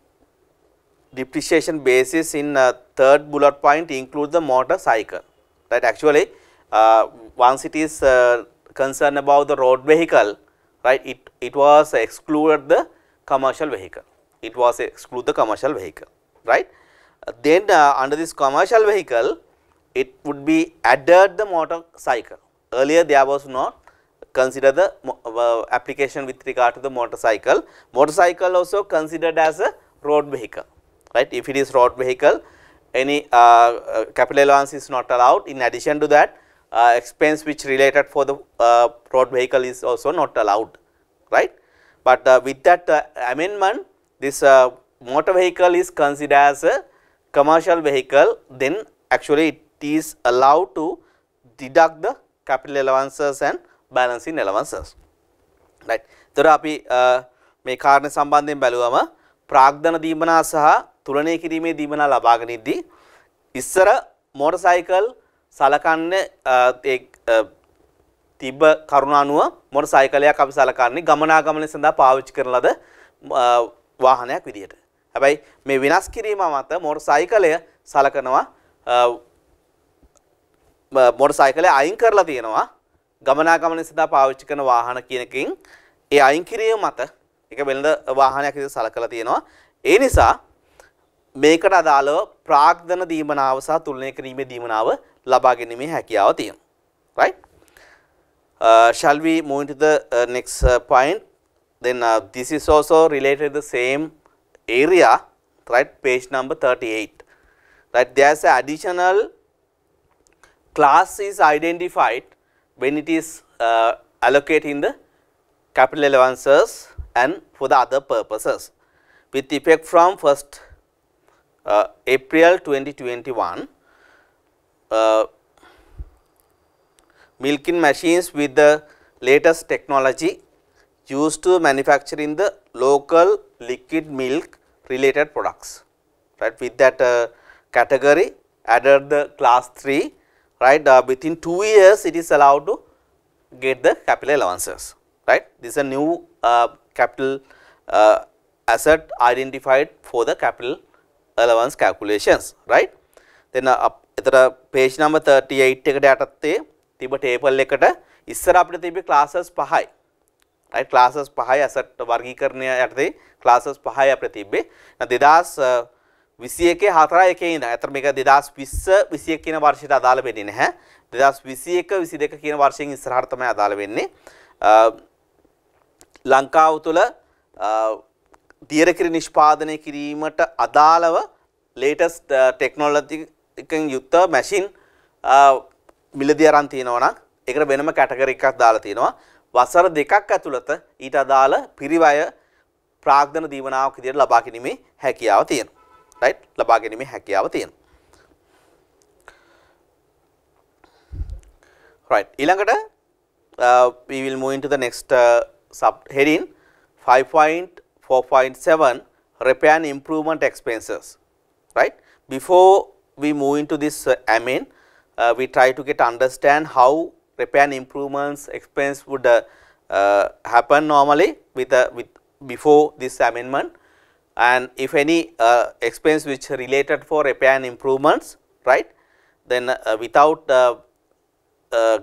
depreciation basis in uh, third bullet point includes the motor cycle right actually uh, once it is uh, concerned about the road vehicle right it, it was excluded the commercial vehicle it was exclude the commercial vehicle right. Then uh, under this commercial vehicle it would be added the motorcycle earlier there was not consider the uh, application with regard to the motorcycle. Motorcycle also considered as a road vehicle right if it is road vehicle any uh, uh, capital allowance is not allowed in addition to that uh, expense which related for the uh, road vehicle is also not allowed right. But uh, with that uh, amendment this uh, motor vehicle is considered as a commercial vehicle then actually it is allowed to deduct the capital allowances and balancing allowances. right. තොර අපි uh, මේ කාරණ සම්බන්ධයෙන් බැලුවම ප්‍රාග්ධන දීමනා සහ තුලනය කිරීමේ දීමනා ලබාගනිද්දී. ඉස්සර මෝටසයිකල් සලකන්න තිබ කරුණානුව මොට සයිකලයක් අපි සලකන්නේ ගමනාගමන සඳහා පාවිච්චි කරලද uh, වාහනයක් විදිහට. හැබැයි මේ වෙනස් කිරීම මත මොටර් සයිකලය සලකනවා මොටර් සයිකලය අයින් කරලා තියෙනවා ගමනාගමනය සඳහා පාවිච්චි කරන වාහන කියනකින් ඒ අයින් කිරීම මත එක වෙළඳ වාහනයක් විදිහට සලකලා තියෙනවා. ඒ නිසා මේකට අදාළව ප්‍රාග්ධන දීමනාව සහ තුලනය කිරීමේ දීමනාව ලබා ගැනීමේ හැකියාව තියෙනවා. right uh, shall we move to the uh, next uh, point Then uh, this is also related the same area right page number 38 right there is additional class is identified when it is uh, the capital allowances and for the other purposes with effect from 1st uh, April 2021 uh, milking machines with the latest technology used to manufacture in the local liquid milk related products right with that uh, category added the class 3 right uh, within 2 years it is allowed to get the capital allowances right this is a new uh, capital uh, asset identified for the capital allowance calculations right then එතර uh, page number 38 එකට යටත්තේ තිබ table එකට ඉස්සර අපිට තිබ්බේ classes පහයි classes පහය asset වර්ගීකරණය යටතේ classes පහය අප තිබ්බේ දෙදස් විසියක හතර එකන්න ඇතර මේක දෙදස් විස්ස විසිය කියන වර්ෂයට අදාළ වෙන්නේ නැහැ දෙදස් විසි එක විසි දෙක කියන වර්ෂයෙන් ඉස්රහර්තමය අදාළ වෙන්නේ ලංකාව තුළ දියරකිරි නිෂ්පාදනය කිරීමට අදාළව ලේටස් ටෙක්නොලතිකින් යුත්ත මැසින් මිලදිය අරන්තියනවනක් එක වෙනම කැටකර එකක් දාලා තියෙනවා වසර දෙකක් ඇතුළත ඊට අදාළ පිරිවය ප්‍රාග්ධන දීවනාවක් විදිහට ලබා ගැනීමේ හැකියාව තියෙනවා. රයිට්? ලබා ගැනීමේ හැකියාව තියෙනවා. right ඊළඟට uh, we will move into the next uh, sub heading 5.4.7 repair and improvement expenses right before we move into this uh, amen uh, we try to get understand how repair and improvements expense would uh, uh, happen normally with, uh, with before this amendment and if any expense which related for repair and improvements right then without uh,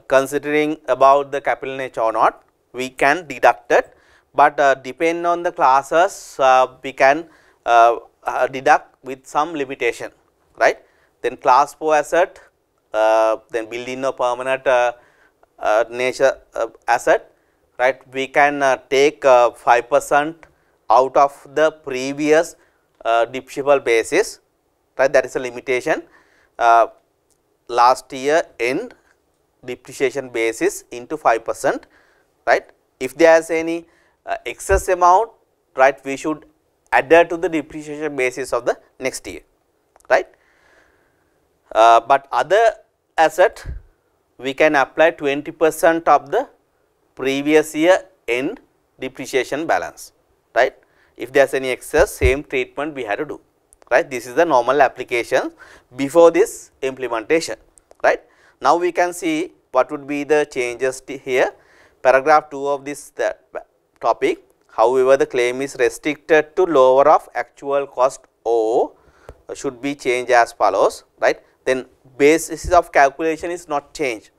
considering about the capital nature or not, we can deduct it, but uh, depend on the classes uh, we can deduct with some limitation, right. Then class 4 asset, then building a permanent uh, nature uh, asset right we can uh, take 5 percent out of the previous depreciable basis right that is a limitation last year end depreciation basis into 5 percent right. If there is any uh, excess amount right we should add that to the depreciation basis of the next year right. Uh, but other asset we can apply 20 percent of the previous year end depreciation balance, right. If there is any excess same treatment we had to do, right. This is the normal application before this implementation, right. Now, we can see what would be the changes here paragraph 2 of this topic. However, the claim is restricted to lower of actual cost O should be changed as follows, right then basis of calculation is not changed.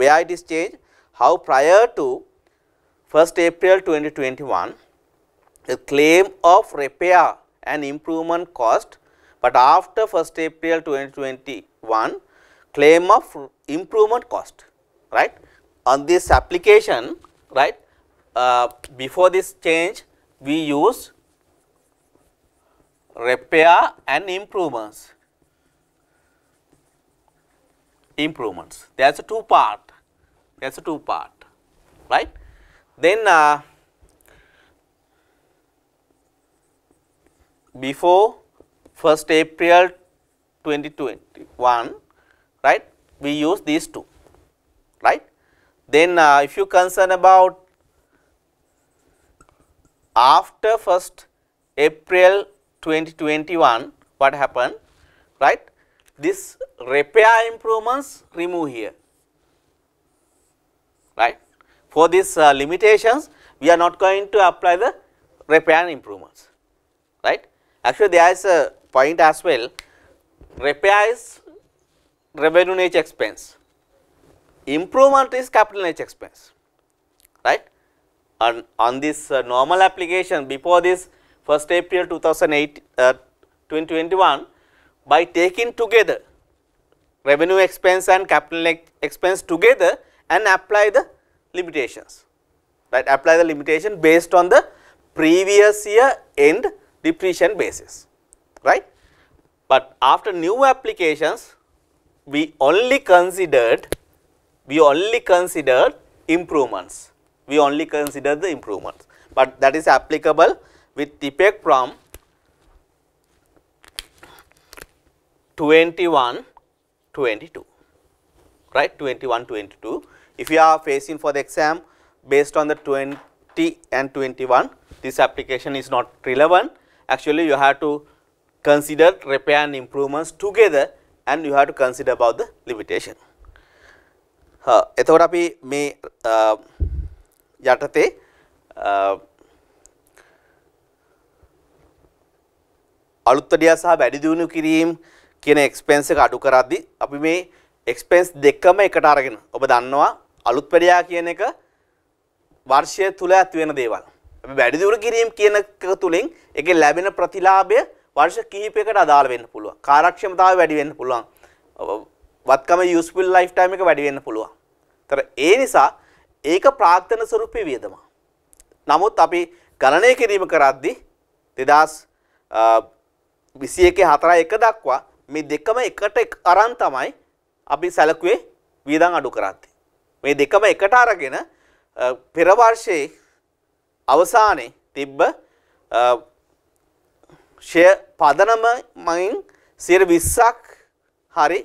Where it is changed? How prior to 1st April 2021, the claim of repair and improvement cost, but after 1st April 2021, claim of improvement cost, right. On this application, right, uh, before this change, we use repair and improvements improvements. That's a two part, That's a two part, right. Then uh, before 1st April 2021, right, we use these two, right. Then uh, if you concern about after 1st April 2021, what happened, right, this repair improvements remove here, right. For this uh, limitations, we are not going to apply the repair improvements, right. Actually, there is a point as well, repair is revenue and expense, improvement is capital and expense, right. And on this uh, normal application before this 1st April 2008, uh, 2021, by taking together revenue expense and capital expense together and apply the limitations right apply the limitation based on the previous year end depreciation basis right. But after new applications we only considered we only considered improvements we only consider the improvements but that is applicable with effect from 21, 22, right 21, 22. If you are facing for the exam based on the 20 and 21, this application is not relevant. Actually, you have to consider repair and improvements together and you have to consider about the limitation. Uh, එතකොට අපි මේ uh, යටතේ uh, අලුත්තඩියා සහ කිරීම් කියන expense එක අඩු කරද්දි අපි මේ එක්ස්පෙන්ස් දෙකම එකට අරගෙන ඔබ දන්නවා අලුත් වැඩියා කියන එක වර්ෂය තුල ඇති වෙන දේවල්. අපි වැඩි දියුණු කිරීම කියන එක තුලින් ඒකේ ලැබෙන ප්‍රතිලාභය වර්ෂ කිහිපයකට අදාළ වෙන්න පුළුවන්. කාර්යක්ෂමතාවය වැඩි වෙන්න පුළුවන්. වත්කම යූස්ෆුල් ලයිෆ් ටයිම් එක වැඩි වෙන්න පුළුවන්. ඒතර ඒ නිසා ඒක ප්‍රාර්ථන ස්වරූපේ වියදම. නමුත් අපි ගණනය කිරීම කරද්දී 2021 4 1 දක්වා මේ දෙකම එකට අරන් තමයි අපි සැලකුවේ වියදම් අඩු කරන්නේ. මේ දෙකම එකට අරගෙන පෙර වර්ෂයේ අවසානයේ තිබ්බ ෂෙය පදනම මයින් 120ක් හරි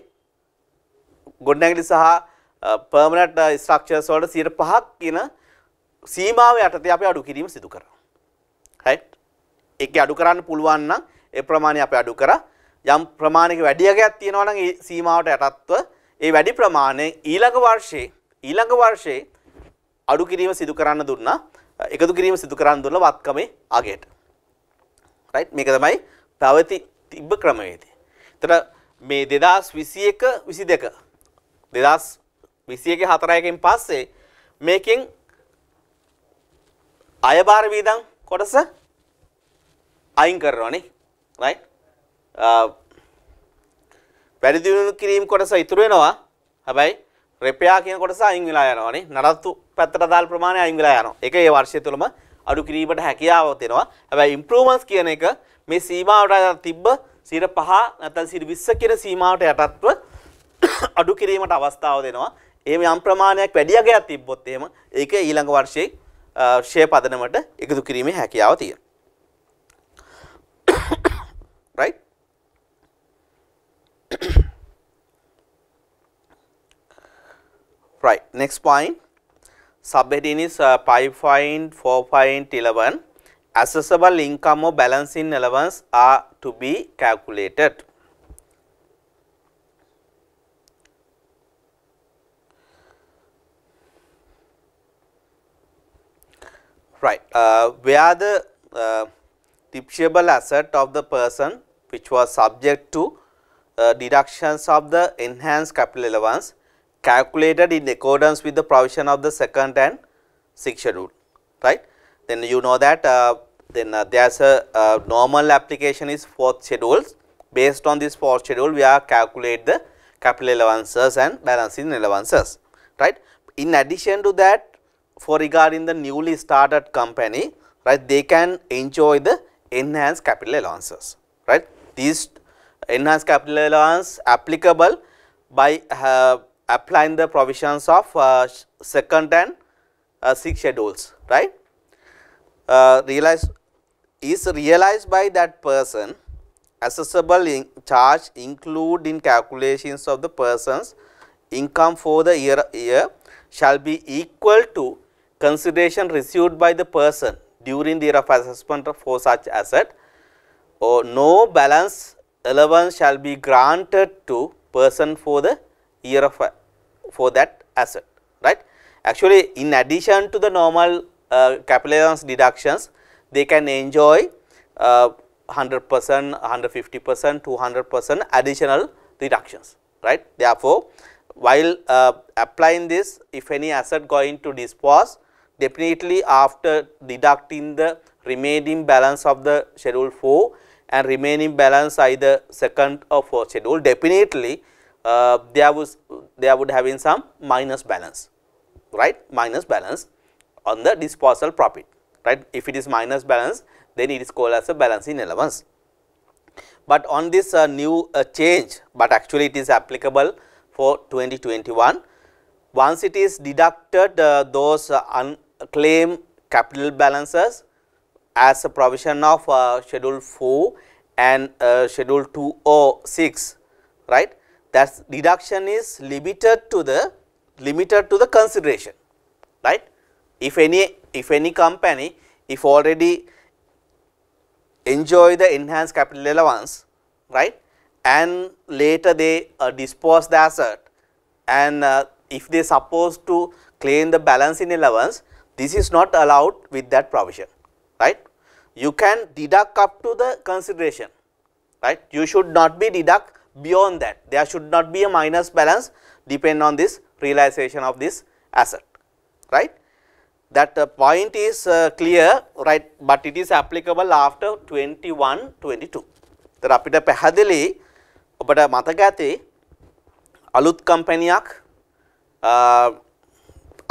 ගොඩනැගිලි සහ පර්මනන්ට් ස්ට්‍රක්චර්ස් වලට 105ක් කියන සීමාව යටතේ අපි අඩු කිරීම සිදු කරනවා. රයිට්? ඒකේ අඩු කරන්න පුළුවන් නම් ඒ ප්‍රමාණය අපි අඩු කරා. යම් ප්‍රමාණයක වැඩි අගයක් තියෙනවා නම් ඒ සීමාවට යටත්ව ඒ වැඩි ප්‍රමාණය ඊළඟ වර්ෂයේ ඊළඟ වර්ෂයේ අඩු කිරීම සිදු කරන්න දුන්නා එකතු කිරීම සිදු කරන්න දුන්න වත්කමේ අගයට. රයිට් මේක තමයි පැවති තිබ්බ ක්‍රමවේදය. එතකොට මේ 2021 22 2021 4 එකෙන් පස්සේ මේකෙන් අයභාර වීදම් කොටස අයින් කරනවානේ. රයිට් වැඩිදිියුණු කිරීම් කොටස ඉතුරු වෙනවා හැබැයි රෙපයා කියන කොටස අංගලා යනවානේ නරත්තු පැත්තට දාල් ප්‍රමාණය අංගලා යනවා එක ඒ වර්ෂය තුළම අඩු කිරීමට හැකියාව තියෙනවා හැබැයි ඉම්ප්‍රූවමන්ස් කියන එක මේ සීමාවට තිබ්බ සිර පහ නැත්නම් සිර 20 කියන සීමාවට යටත්ව (coughs) අඩු කිරීමට අවස්ථාව දෙනවා එහෙම යම් ප්‍රමාණයක් වැඩි යගයක් තිබ්බොත් එහෙම ඒක ඊළඟ වර්ෂයේ ෂේ පදනමට එකතු කිරීමේ හැකියාව තියෙනවා (coughs) right (coughs) right next point subheading is uh, pi point 4 point 11 accessible income or balancing allowance are to be calculated. Right, uh, where the uh, depreciable asset of the person which was subject to uh, deductions of the enhanced capital allowance calculated in accordance with the provision of the second and sixth schedule, right. Then you know that uh, then uh, there is a uh, normal application is fourth schedules. Based on this fourth schedule, we are calculate the capital allowances and balancing allowances, right. In addition to that, for regarding the newly started company, right, they can enjoy the enhanced capital allowances, right. These enhanced capital allowance applicable by uh, applying the provisions of uh, second and uh, sixth schedules right uh, realize is realized by that person accessible in charge include in calculations of the person's income for the year, year shall be equal to consideration received by the person during the year of assessment for such asset or no balance allowance shall be granted to person for the year of for that asset right. Actually in addition to the normal uh, capital allowance deductions they can enjoy 100 uh, percent, 150 percent, 200 percent additional deductions right. Therefore, while uh, applying this if any asset going to dispose definitely after deducting the remaining balance of the schedule 4 and remaining balance either second or fourth schedule definitely uh, there was there would have been some minus balance right minus balance on the disposal profit right if it is minus balance then it is called as a balancing allowance but on this uh, new uh, change but actually it is applicable for 2021 once it is deducted uh, those uh, unclaimed capital balances as a provision of uh, schedule 4 and uh, schedule 206 right that deduction is limited to the limited to the consideration right if any if any company if already enjoy the enhanced capital allowance right and later they uh, dispose the asset and uh, if they supposed to claim the balance in allowance this is not allowed with that provision right you can deduct up to the consideration right you should not be deduct beyond that there should not be a minus balance depend on this realization of this asset right that uh, point is uh, clear right but it is applicable after 21 22 The අපිට පැහැදිලි ඔබට මතක ඇති අලුත් කම්පැනියක්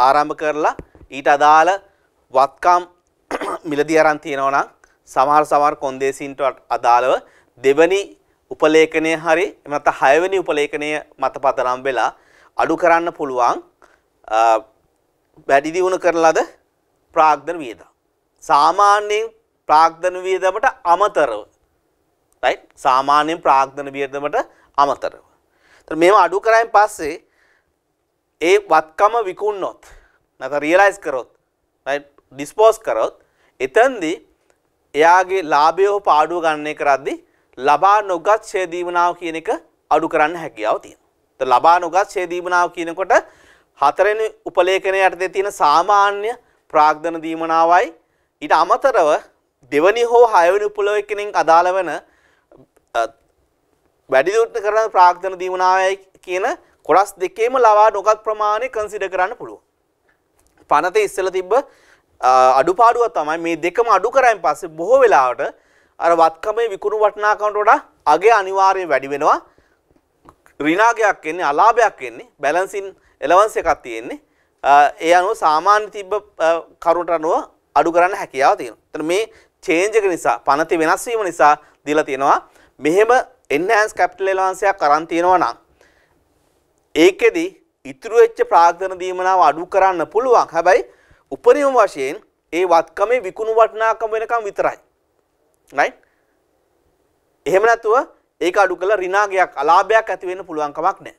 ආරම්භ කරලා ඊට අදාළ වත්කම් මිලදී සමහර සමහර කොන්දේසීන්ට අදාළව දෙවනි උපලේඛනය හරි එහෙම නැත්නම් හයවෙනි උපලේඛනය මත පදනම් වෙලා අඩු කරන්න පුළුවන් වැඩි දියුණු කරලාද ප්‍රාග්ධන වියදම්. සාමාන්‍යයෙන් ප්‍රාග්ධන වියදමට අමතරව right සාමාන්‍යයෙන් ප්‍රාග්ධන වියදමට අමතරව. එතකොට මේව අඩු කරායින් පස්සේ ඒ වත්කම විකුණනොත් නැත්නම් රියලයිස් කරොත් right ඩිස්පෝස් කරොත් එතෙන්දී එයාගේ ලාභය හෝ පාඩුව ගණනය කරද්දී ලබා නොගත් ඡේ දීමනාව කියන එක අඩු කරන්න හැකියාව තියෙනවා. ඒත් ලබා නොගත් ඡේ දීමනාව කියනකොට හතරෙනි උපලේඛනය යටතේ තියෙන සාමාන්‍ය ප්‍රාග්ධන දීමනාවයි ඊට අමතරව දෙවනි හෝ හයවනි උපලේඛණයෙන් අදාළ වෙන වැඩිදුරට කරන ප්‍රාග්ධන දීමනාවයි කියන කොටස් දෙකේම ලබා නොගත් ප්‍රමාණය කන්සිඩර් කරන්න පුළුවන්. පනතේ ඉස්සෙල්ලා තිබ්බ අඩුපාඩුව තමයි මේ දෙකම අඩු කරයින් පස්සේ බොහෝ වෙලාවට අර වත්කමේ විකුණු වටිනාකමට වඩා අගය අනිවාර්යයෙන් වැඩි වෙනවා. ඍණාගයක් එන්නේ අලාභයක් එන්නේ බැලන්සින් එලවන්ස් එකක් තියෙන්නේ. ඒ අනුව සාමාන්‍ය තිබ්බ කරුණට අනුව අඩු කරන්න හැකියාව තියෙනවා. එතන මේ චේන්ජ් එක නිසා පනති වෙනස් වීම නිසා දීලා තියෙනවා. මෙහෙම එන්හැන්ස් කැපිටල් එලවන්ස් එකක් අරන් තියෙනවා නම් ඒකෙදි ඉතුරු වෙච්ච ප්‍රාග්ධන දීමනාව අඩු කරන්න පුළුවන්. හැබැයි උපරිම වශයෙන් ඒ වත්කමේ විකුණු වටිනාකම වෙනකම් විතරයි. right? එහෙම නැතුව ඒක අඩු කළා ඍණාගයක් අලාභයක් ඇති වෙන්න පුළුවන් කමක් නැහැ.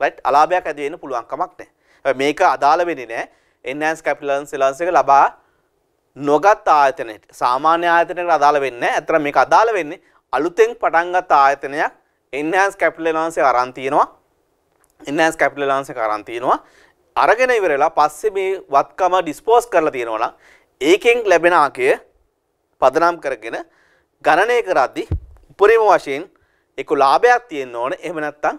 right? අලාභයක් ඇති වෙන්න පුළුවන් කමක් නැහැ. හැබැයි මේක අදාළ වෙන්නේ නැහැ. enhance capital allowance එක ලබා නොගත් ආයතනයට සාමාන්‍ය ආයතනයකට අදාළ වෙන්නේ නැහැ. අතන මේක අදාළ වෙන්නේ අලුතෙන් පටන් ගත් ආයතනයක් enhance capital allowance එක අරන් තියෙනවා. enhance capital allowance එක අරන් තියෙනවා. අරගෙන ඉවරලා පස්සේ මේ වත්කම ඩිස්පෝස් කරලා තියෙනවා ඒකෙන් ලැබෙන ආකය පදනම් කරගෙන ගණනය කරද්දී උපරිම වශයෙන් එක්ක ලාභයක් තියෙන්න ඕන එහෙම නැත්නම්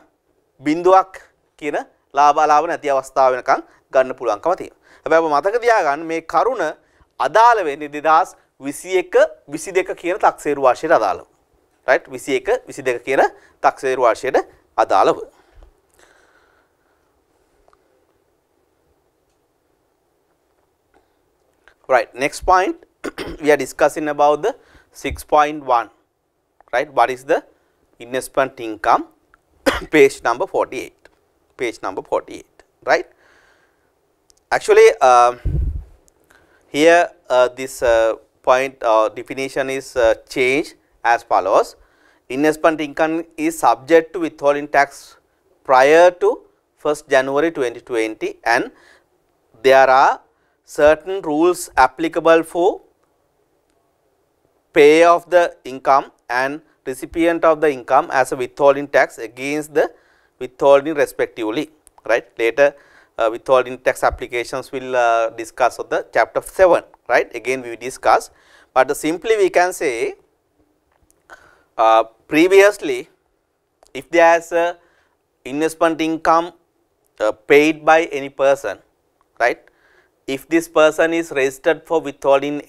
බිඳුවක් කියන ලාභාලාභ නැති අවස්ථාව වෙනකන් ගන්න පුළුවන්කම තියෙනවා. හැබැයි ඔබ මතක තියාගන්න මේ කරුණ අදාළ වෙන්නේ 2021 22 කියන taxeeru වර්ෂයට අදාළව. right 21 22 කියන taxeeru වර්ෂයට අදාළව. Right. Next point (clears throat) we are discussing about the 6.1 right what is the investment income (clears throat) page number 48 page number 48 right. Actually uh, here uh, this uh, point or uh, definition is uh, changed as follows investment income is subject to withholding tax prior to 1st January 2020 and there are certain rules applicable for pay of the income and recipient of the income as a withholding tax against the withholding respectively right later uh, withholding tax applications will uh, discuss of the chapter 7 right again we discuss but simply we can say uh, previously if there is a investment income uh, paid by any person right if this person is registered for withholding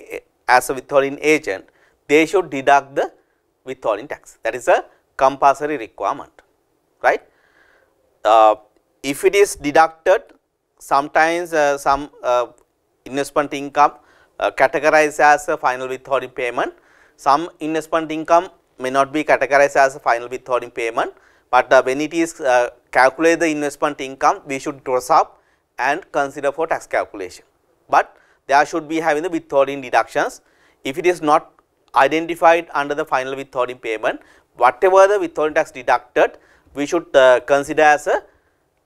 as a withholding agent, they should deduct the withholding tax. That is a compulsory requirement, right. Uh, if it is deducted, sometimes uh, some uh, investment income uh, categorized as a final withholding payment, some investment income may not be categorized as a final withholding payment, but uh, when it is uh, calculate the investment income, we should gross up and consider for tax calculation. But there should be having the withholding deductions. If it is not identified under the final withholding payment, whatever the withholding tax deducted, we should uh, consider as a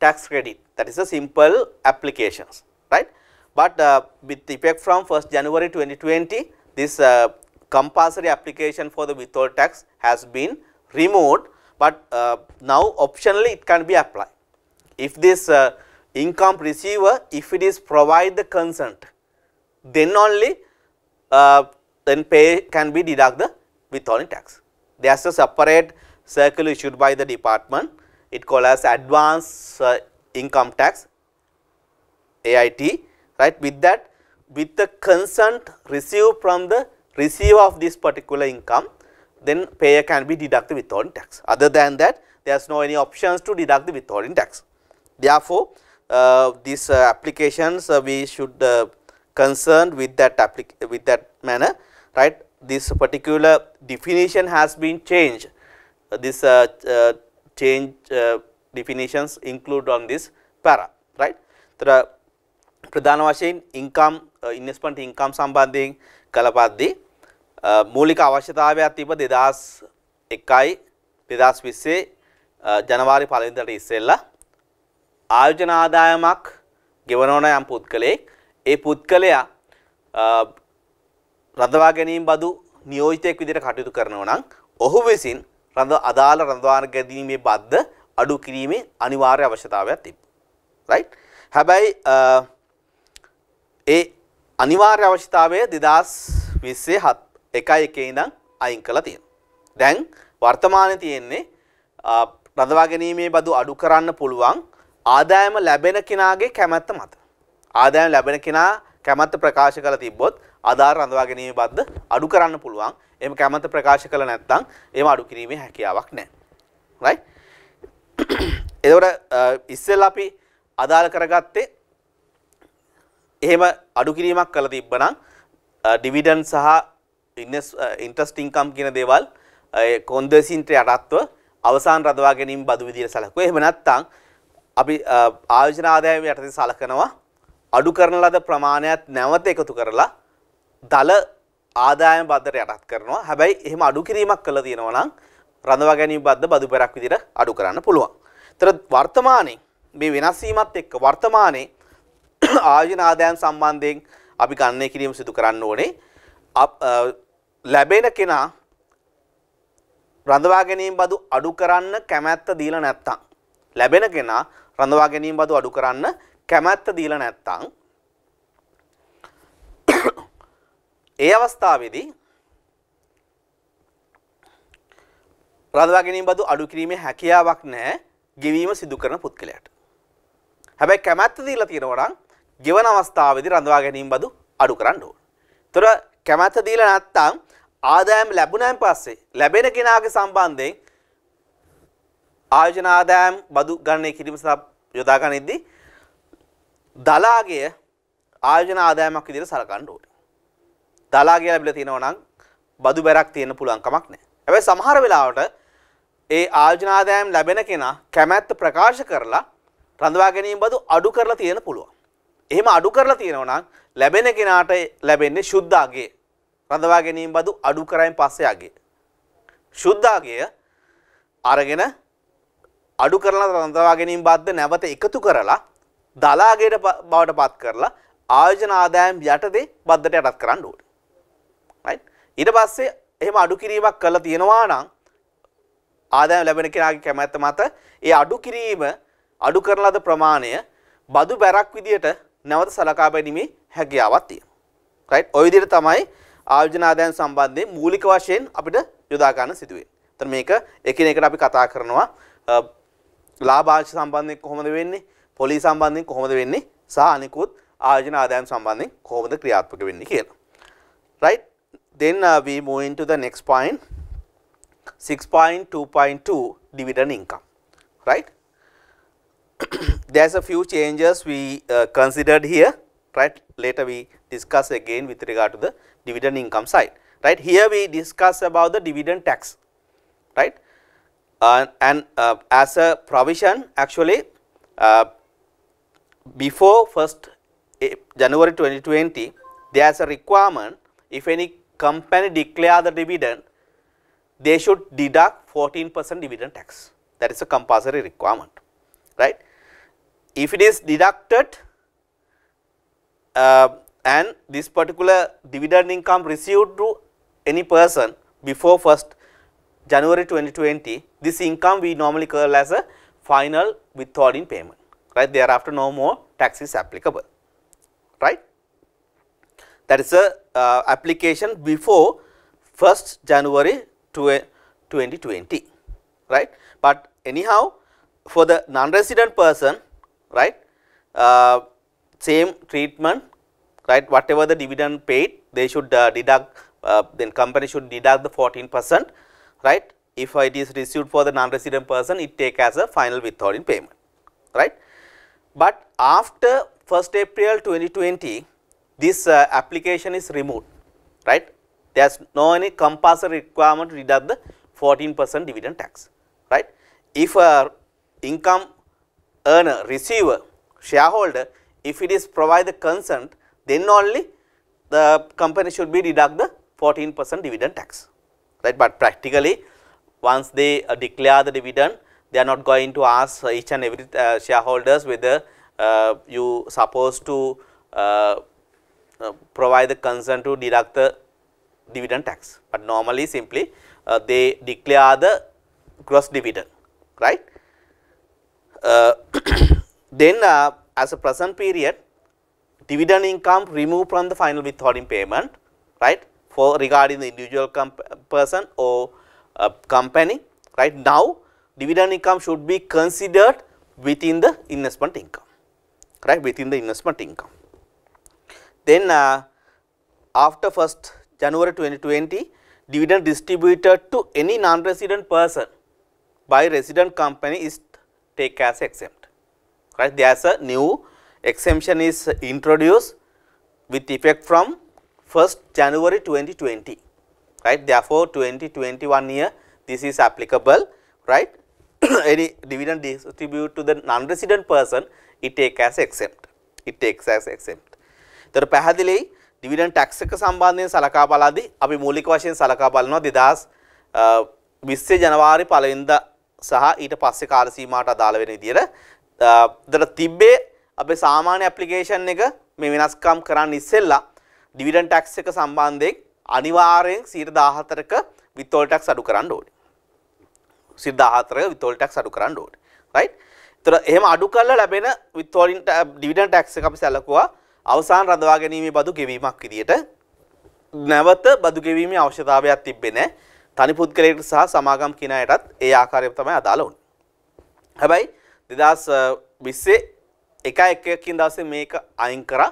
tax credit that is a simple applications, right. But uh, with effect from 1st January 2020, this uh, compulsory application for the withholding tax has been removed, but uh, now optionally it can be applied. If this uh, Income receiver if it is provide the consent then only uh, then pay can be deduct the withholding tax. There is a separate circle issued by the department it called as advance uh, income tax AIT right with that with the consent received from the receiver of this particular income then payer can be deducted withholding tax. Other than that there is no any options to deduct the withholding tax. Therefore, uh, these uh, applications uh, we should concern with that manner right this particular definition has been changed uh, change definitions include on this para right the pradhan income uh, investment income sambandhing kalapadi, moolika avashyathawaya thiba 2001 2020 janawari palindata issella ආයෝජන ආදායමක් ගෙවනෝන යම් පුද්ගලයෙක් ඒ පුද්ගලයා රඳවා ගැනීම බදු නියෝජිතයෙක් විදිහට කටයුතු කරනවා නම් ඔහු විසින් රඳ අදාළ රඳවා ගැනීමේ බද්ද අඩු කිරීමේ අනිවාර්ය අවශ්‍යතාවයක් තිබුණා. රයිට්? හැබැයි ඒ අනිවාර්ය අවශ්‍යතාවය 2020 7 1 1 ඉඳන් අයින් කළා තියෙනවා. දැන් වර්තමානයේ තියෙන්නේ රඳවා ගැනීමේ බදු අඩු කරන්න පුළුවන් ආදායම ලැබෙන කෙනාගේ කැමැත්ත මත. ආදායම ලැබෙන කෙනා කැමැත්ත ප්‍රකාශ කළා තිබ්බොත් ආදාර රඳවා ගැනීමේ බද්ද අඩු කරන්න පුළුවන්. එහෙම කැමැත්ත ප්‍රකාශ කළ නැත්නම් එහෙම අඩු කිරීමේ හැකියාවක් නැහැ. right? එතකොට ඉස්සෙල්ලා අපි අදාළ කරගත්තේ එහෙම අඩු කිරීමක් කළ තිබ්බනම් ඩිවිඩන් සහ ඉන්ට්‍රස්ට් ඉන්කම් කියන දේවල් කොන්දේසින්ට යටත්ව අවසාන රඳවා ගැනීම බදු විදියට සැලකුවා. එහෙම නැත්නම් අපි ආයෝජන ආදායම යටතේ සලකනවා අඩු කරන ලද ප්‍රමාණයත් නැවත එකතු කරලා දල ආදායම බද්දට යටත් කරනවා. හැබැයි එහෙම අඩු කිරීමක් කළා තියෙනවා නම් රඳවා ගැනීම බද්ද බදු පෙරක් විදිහට අඩු කරන්න පුළුවන්. ඒතර වර්තමානයේ මේ වෙනස් වීමත් එක්ක වර්තමානයේ (coughs) ආයෝජන ආදායම් සම්බන්ධයෙන් අපි ගණනය කිරීම සිදු කරන්න ඕනේ. ලැබෙන කෙනා රඳවා ගැනීම බදු අඩු කරන්න කැමැත්ත දීලා නැත්තම් ලැබෙන කෙනා රඳවා ගැනීම බදු අඩු කරන්න කැමැත්ත දීලා නැත්තම් ඒ අවස්ථාවේදී රඳවා ගැනීම බදු අඩු කිරීමේ හැකියාවක් නැහැ ගෙවීම සිදු කරන පුද්ගලයාට. හැබැයි කැමැත්ත දීලා තියෙනවා නම් ගෙවන අවස්ථාවේදී රඳවා ගැනීම බදු අඩු කරන්න ඕන. ඒතර කැමැත්ත දීලා නැත්තම් ආදායම් ලැබුණාන් පස්සේ ලැබෙන කෙනාගේ සම්බන්ධයෙන් ආයෝජන ආදායම් බදු ගණනය කිරීම සඳහා යොදා ගනිද්දී දලාගය ආයෝජන ආදායමක් විදිහට සලකන්න ඕනේ. දලාගය ලැබිලා තියෙනවා නම් බදු බැරක් තියෙන්න පුළුවන් කමක් නැහැ. හැබැයි සමහර වෙලාවට ඒ ආයෝජන ආදායම් ලැබෙන කෙනා කැමැත්ත ප්‍රකාශ කරලා රඳවා ගැනීම බදු අඩු කරලා තියෙන්න පුළුවන්. එහෙම අඩු කරලා තියෙනවා නම් ලැබෙන කෙනාට ලැබෙන්නේ ශුද්ධාගය. රඳවා ගැනීම බදු අඩු කරයින් පස්සේ ආගය. ශුද්ධාගය අරගෙන අඩු කරලා රඳවා ගැනීම් බද්ධ නැවත එකතු කරලා දලාගයට බවට පත් කරලා ආයෝජන ආදායම් යටතේ බද්ධට යටත් කරන්න ඕට. ඊට පස්සේ එහෙම අඩු කිරීමක් කළ තියෙනවා නම් ආදායම් ලැබෙන කෙනාගේ කැමැත්ත මත ඒ අඩු කිරීම අඩු කරන ලද ප්‍රමාණය බදු බැරක් විදියට නැවත සලකා බැලීමේ හැකියාවක් තියෙනවා. රයිට්? ඔය විදිහට තමයි ආයෝජන ආදායම් සම්බන්ධයෙන් මූලික වශයෙන් අපිට යොදා ගන්න සිදුවේ. එතන මේක එකිනෙකට අපි කතා කරනවා ලාභාංශ සම්බන්ධයෙන් කොහොමද වෙන්නේ? පොලී සම්බන්ධයෙන් කොහොමද වෙන්නේ? සහ අනිකුත් ආයෝජන ආදායම් සම්බන්ධයෙන් කොහොමද ක්‍රියාත්මක වෙන්නේ කියලා. Right? Then uh, we move into the next point. 6.2.2 dividend income. Right? (coughs) There's a few changes we uh, considered here. Right? Later we discuss again with regard to the dividend income side. Right? Here we discuss about the dividend tax. Right? uh, and uh, as a provision actually uh, before 1st eh, January 2020 there is a requirement if any company declare the dividend they should deduct 14 percent dividend tax that is a compulsory requirement right. If it is deducted uh, and this particular dividend income received to any person before 1st January 2020, this income we normally call as a final withholding payment, right. Thereafter, no more tax is applicable, right. That is a uh, application before 1st January 2020, right. But anyhow, for the non-resident person, right, uh, same treatment, right, whatever the dividend paid, they should uh, deduct, uh, then company should deduct the 14 percent right. If it is received for the non-resident person, it take as a final withholding payment, right. But after 1st April 2020, this uh, application is removed, right. There is no any compulsory requirement to deduct the 14 percent dividend tax, right. If a income earner, receiver, shareholder, if it is provide the consent, then only the company should be deduct the 14 percent dividend tax right. But practically once they uh, declare the dividend they are not going to ask each and every uh, shareholders whether uh, you supposed to uh, uh, provide the consent to deduct the dividend tax, but normally simply they declare the gross dividend right. (coughs) then as a present period dividend income removed from the final withholding payment right for regarding the individual person or uh, company right. Now, dividend income should be considered within the investment income right within the investment income. Then uh, after 1st January 2020 dividend distributed to any non-resident person by resident company is take as exempt right. There is a new exemption is introduced with effect from 1st January 2020 right therefore 2021 year this is applicable right (coughs) any dividend distribute to the non-resident person it take as exempt it takes as exempt තොර පැහැදිලි ඩිවිඩන් tax එක සම්බන්ධයෙන් සලකා බලාදී අපි මූලික වශයෙන් සලකා බලනවා 2020 ජනවාරි 1 වෙනිදා සහ ඊට පස්සේ කාල සීමාවට අදාළ වෙන විදිහට දර තිබ්බේ අපේ සාමාන්‍ය ඇප්ලිකේෂන් එක මේ වෙනස්කම් කරන්න ඉස්සෙල්ලා ඩිවිඩන් ටැක්ස් එක සම්බන්ධයෙන් අනිවාර්යෙන් 114ක විතෝල් ටැක්ස් අඩු කරන්න ඕනේ. 114ක විතෝල් ටැක්ස් අඩු කරන්න ඕනේ. right? ඒතර එහෙම අඩු කරලා ලැබෙන විතෝලින් ඩිවිඩන් ටැක්ස් එක අපි සැලකුවා අවසාන රඳවා ගැනීමේ බදු ගෙවීමක් විදියට නැවත බදු ගෙවීමේ අවශ්‍යතාවයක් තිබ්බේ නැහැ. තනි පුද්ගලයෙකුට සහ සමාගම් කියන අයටත් ඒ ආකාරයෙන් තමයි අදාළ වුනේ. හැබැයි 2020 එක එකකින් දවසේ මේක අයින් කරා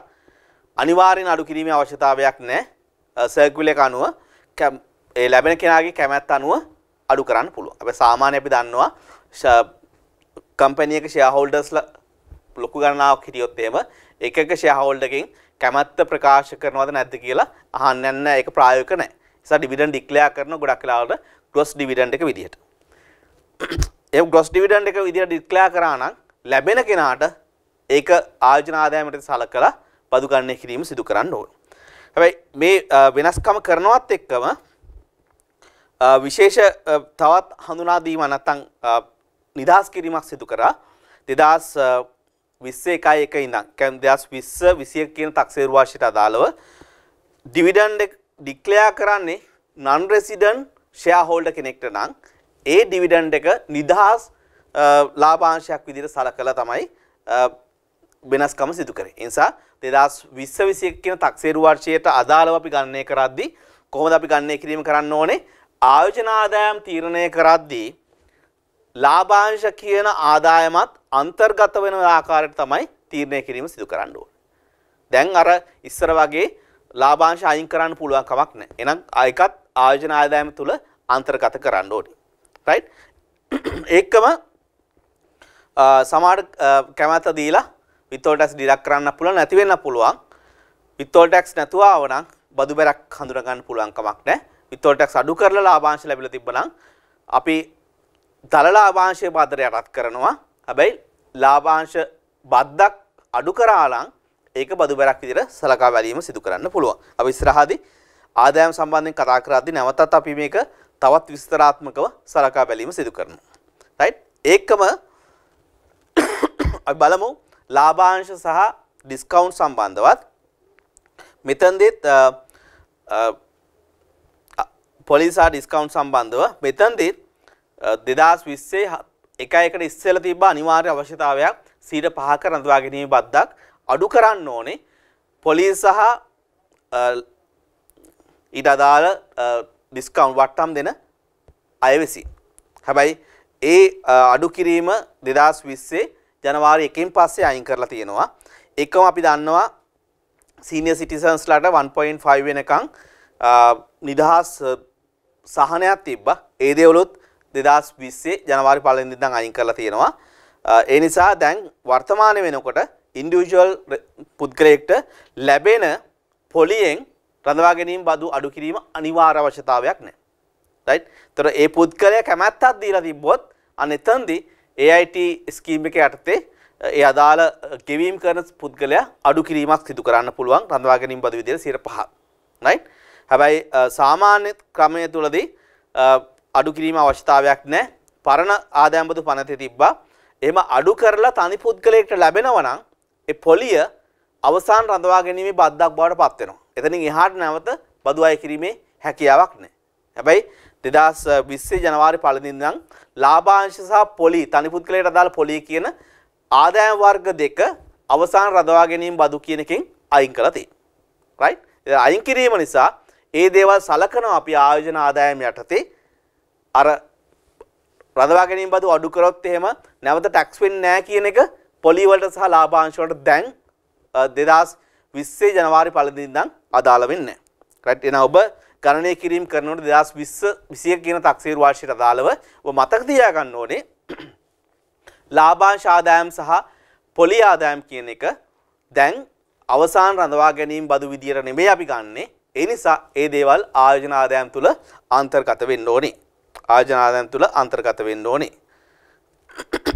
අනිවාර්යෙන් අඩු කිරීමේ අවශ්‍යතාවයක් නැහැ සර්කියුල් එක අනුව ඒ ලැබෙන කෙනාගේ කැමැත්ත අනුව අඩු කරන්න පුළුවන්. හැබැයි සාමාන්‍ය අපි දන්නවා කම්පැනි එක ෂෙයා හෝල්ඩර්ස්ලා ලොකු ගණනාවක් හිටියොත් එහෙම එක එක ෂෙයා හෝල්ඩරකින් කැමැත්ත ප්‍රකාශ කරනවද නැද්ද කියලා අහන්න නැහැ. ඒක ප්‍රායෝගික නැහැ. ඒ නිසා ඩිවිඩන්ඩ් ඩික්ලෙයාර් කරන ගොඩක් වෙලාවට ග්‍රොස් ඩිවිඩන්ඩ් එක විදිහට. ඒ ග්‍රොස් ඩිවිඩන්ඩ් එක විදිහට ඩික්ලෙයාර් කරා නම් ලැබෙන කෙනාට ඒක ආයෝජන ආදායමට සලකලා පදුගන්නේ කිරීම සිදු කරන්න ඕන. හැබැයි මේ වෙනස්කම කරනවත් එක්කම විශේෂ තවත් හඳුනාදීම නැත්තම් නිදහස් කිරීමක් සිදු කරා 2021 එක ඉඳන් කියන්නේ 2020 21 කියන තක්සේරු වාර්ෂයට අදාළව ඩිවිඩන්ඩ් එක ඩික්ලෙයා කරන්නේ නන් රෙසිඩන්ට් ෂෙයා හෝල්ඩර් කෙනෙක්ට නම් ඒ ඩිවිඩන්ඩ් එක නිදහස් ලාභාංශයක් විදිහට සලකලා තමයි වෙනස්කම සිදු කරේ. එනිසා 2020 කියන තක්සේරු වර්ෂයට අදාළව අපි ගණනය කරද්දී කොහොමද අපි ගණනය කිරීම කරන්න ඕනේ? ආයෝජන ආදායම් තීරණය කරද්දී ලාභාංශ කියන ආදායමත් අන්තර්ගත වෙන ආකාරයට තමයි තීරණය කිරීම සිදු කරන්න ඕනේ. දැන් අර ඉස්සර වගේ ලාභාංශ අයින් කරන්න පුළුවන් කමක් නැහැ. එහෙනම් ඒකත් ආයෝජන ආදායම තුල අන්තර්ගත කරන්න ඕනේ. රයිට්? (clears throat) ඒකම සමාඩ කැමැත්ත දීලා withdrawal tax deduct කරන්න පුළුවන් නැති වෙන්න පුළුවන් withdrawal tax නැතුව ආව නම් බදු බැරක් හඳුනා ගන්න පුළුවන් කමක් නැහැ withdrawal tax අඩු කරලා ලාභාංශ ලැබිලා තිබ්බනම් අපි දල ලාභාංශයේ බද්දර යටත් කරනවා හැබැයි ලාභාංශ බද්දක් අඩු කරාලම් ඒක බදු බැරක් විදිහට සලකා බැලීම සිදු කරන්න පුළුවන් අපි ඉස්සරහදී ආදායම් සම්බන්ධයෙන් කතා කරද්දී නැවතත් අපි මේක තවත් විස්තරාත්මකව සලකා බැලීම සිදු කරනවා රයිට් ඒකම අපි බලමු ලාභාංශ සහ ඩිස්කවුන්ට් සම්බන්ධවත් මෙතන්දෙත් පොලිසා ඩිස්කවුන්ට් සම්බන්ධව මෙතන්දෙත් දෙදස් විස්සේ එකයකට ඉස්සෙල තිබ අනිවාර්ය අවශ්‍යතාවයක් සීට පහක රඳවා ගැනීම බද්දක් අඩු කරන්න ඕනේ පොලිස් සහ ඊට අදාළ ඩිස්කවුන්් වට්ටම් දෙන අයවෙසි. හැබැයි ඒ අඩු කිරීම දෙදස් විස්සේ ජනවාරි එකින් පස්සේ අයින් කරලා තියෙනවා. එකම අපි දන්නවා සීනිය සිටිසන්ස්ලට 1.5 වෙනකං නිදහස් සහනයක් තිබ්බා. ඒ දේවලුත් 2020 ජනවාරි පළවෙනි ඉඳන් අයින් කරලා තියෙනවා. ඒ නිසා දැන් වර්තමාන වෙනකොට ඉන්ඩිවිජුවල් පුද්ගලයෙක්ට ලැබෙන පොලියෙන් රඳවා ගැනීම බදු අඩු කිරීම අනිවාර්ය අවශ්‍යතාවයක් නැහැ. රයිට්? ඒතර ඒ පුද්ගලයා කැමැත්තක් දීලා තිබ්බොත් අන්න එතනදී AIT ස්කීම් එක යටතේ ඒ අදාළ ගෙවීම් කරන පුද්ගලයා අඩු කිරීමක් සිදු කරන්න පුළුවන් රඳවා ගැනීම බදු විදියට 5%. right? හැබැයි සාමාන්‍ය ක්‍රමය තුලදී අඩු කිරීම අවශ්‍යතාවයක් නැහැ. පරණ ආදායම් බදු පනතේ තිබ්බා. එහෙම අඩු කරලා තනි පුද්ගලයෙක්ට ලැබෙනවා නම් ඒ පොලිය අවසාන රඳවා ගැනීමේ බද්දක් බවට පත් වෙනවා. එතනින් එහාට නැවත බදු අය කිරීමේ හැකියාවක් නැහැ. හැබැයි දෙදස් විස්සේ ජනවාරි පලඳින්නම් ලාභාංශ සහ පොලි තනිපුද්ගලයට අදාළ පොලි කියන ආදායම් වර්ග දෙක අවසාන රදවා ගැනීම බදු කියන එකෙන් අයින් කළා තියෙනවා. රයිට්? අයින් කිරීම නිසා ඒ දේවල් සලකනවා අපි ආයෝජන ආදායම් යටතේ අර රඳවා ගැනීම බදු අඩු කරොත් එහෙම නැවත ටැක්ස් වෙන්නේ නැහැ කියන එක පොලි වලට සහ ලාභාංශ වලට දැන් 2020 ජනවාරි පළඳින්නම් අදාළ වෙන්නේ නැහැ. රයිට්? එහෙනම් ඔබ ගණනය කිරීම කරනවට දෙදස් විස්ස විසිය කියන තක්සේරු වාර්ෂයට අදාළව මතක තියාගන්න ඕනේ (clears throat) ලාභාංශ ආදායම් සහ පොලි ආදායම් කියන එක දැන් අවසාන රඳවා ගැනීම බදු විදියට නෙමෙයි අපි ගන්නේ ඒ නිසා ඒ දේවල් ආයෝජන ආදායම් තුල අන්තර්ගත වෙන්න ඕනේ ආයෝජන ආදායම් තුල අන්තර්ගත වෙන්න ඕනේ (clears throat)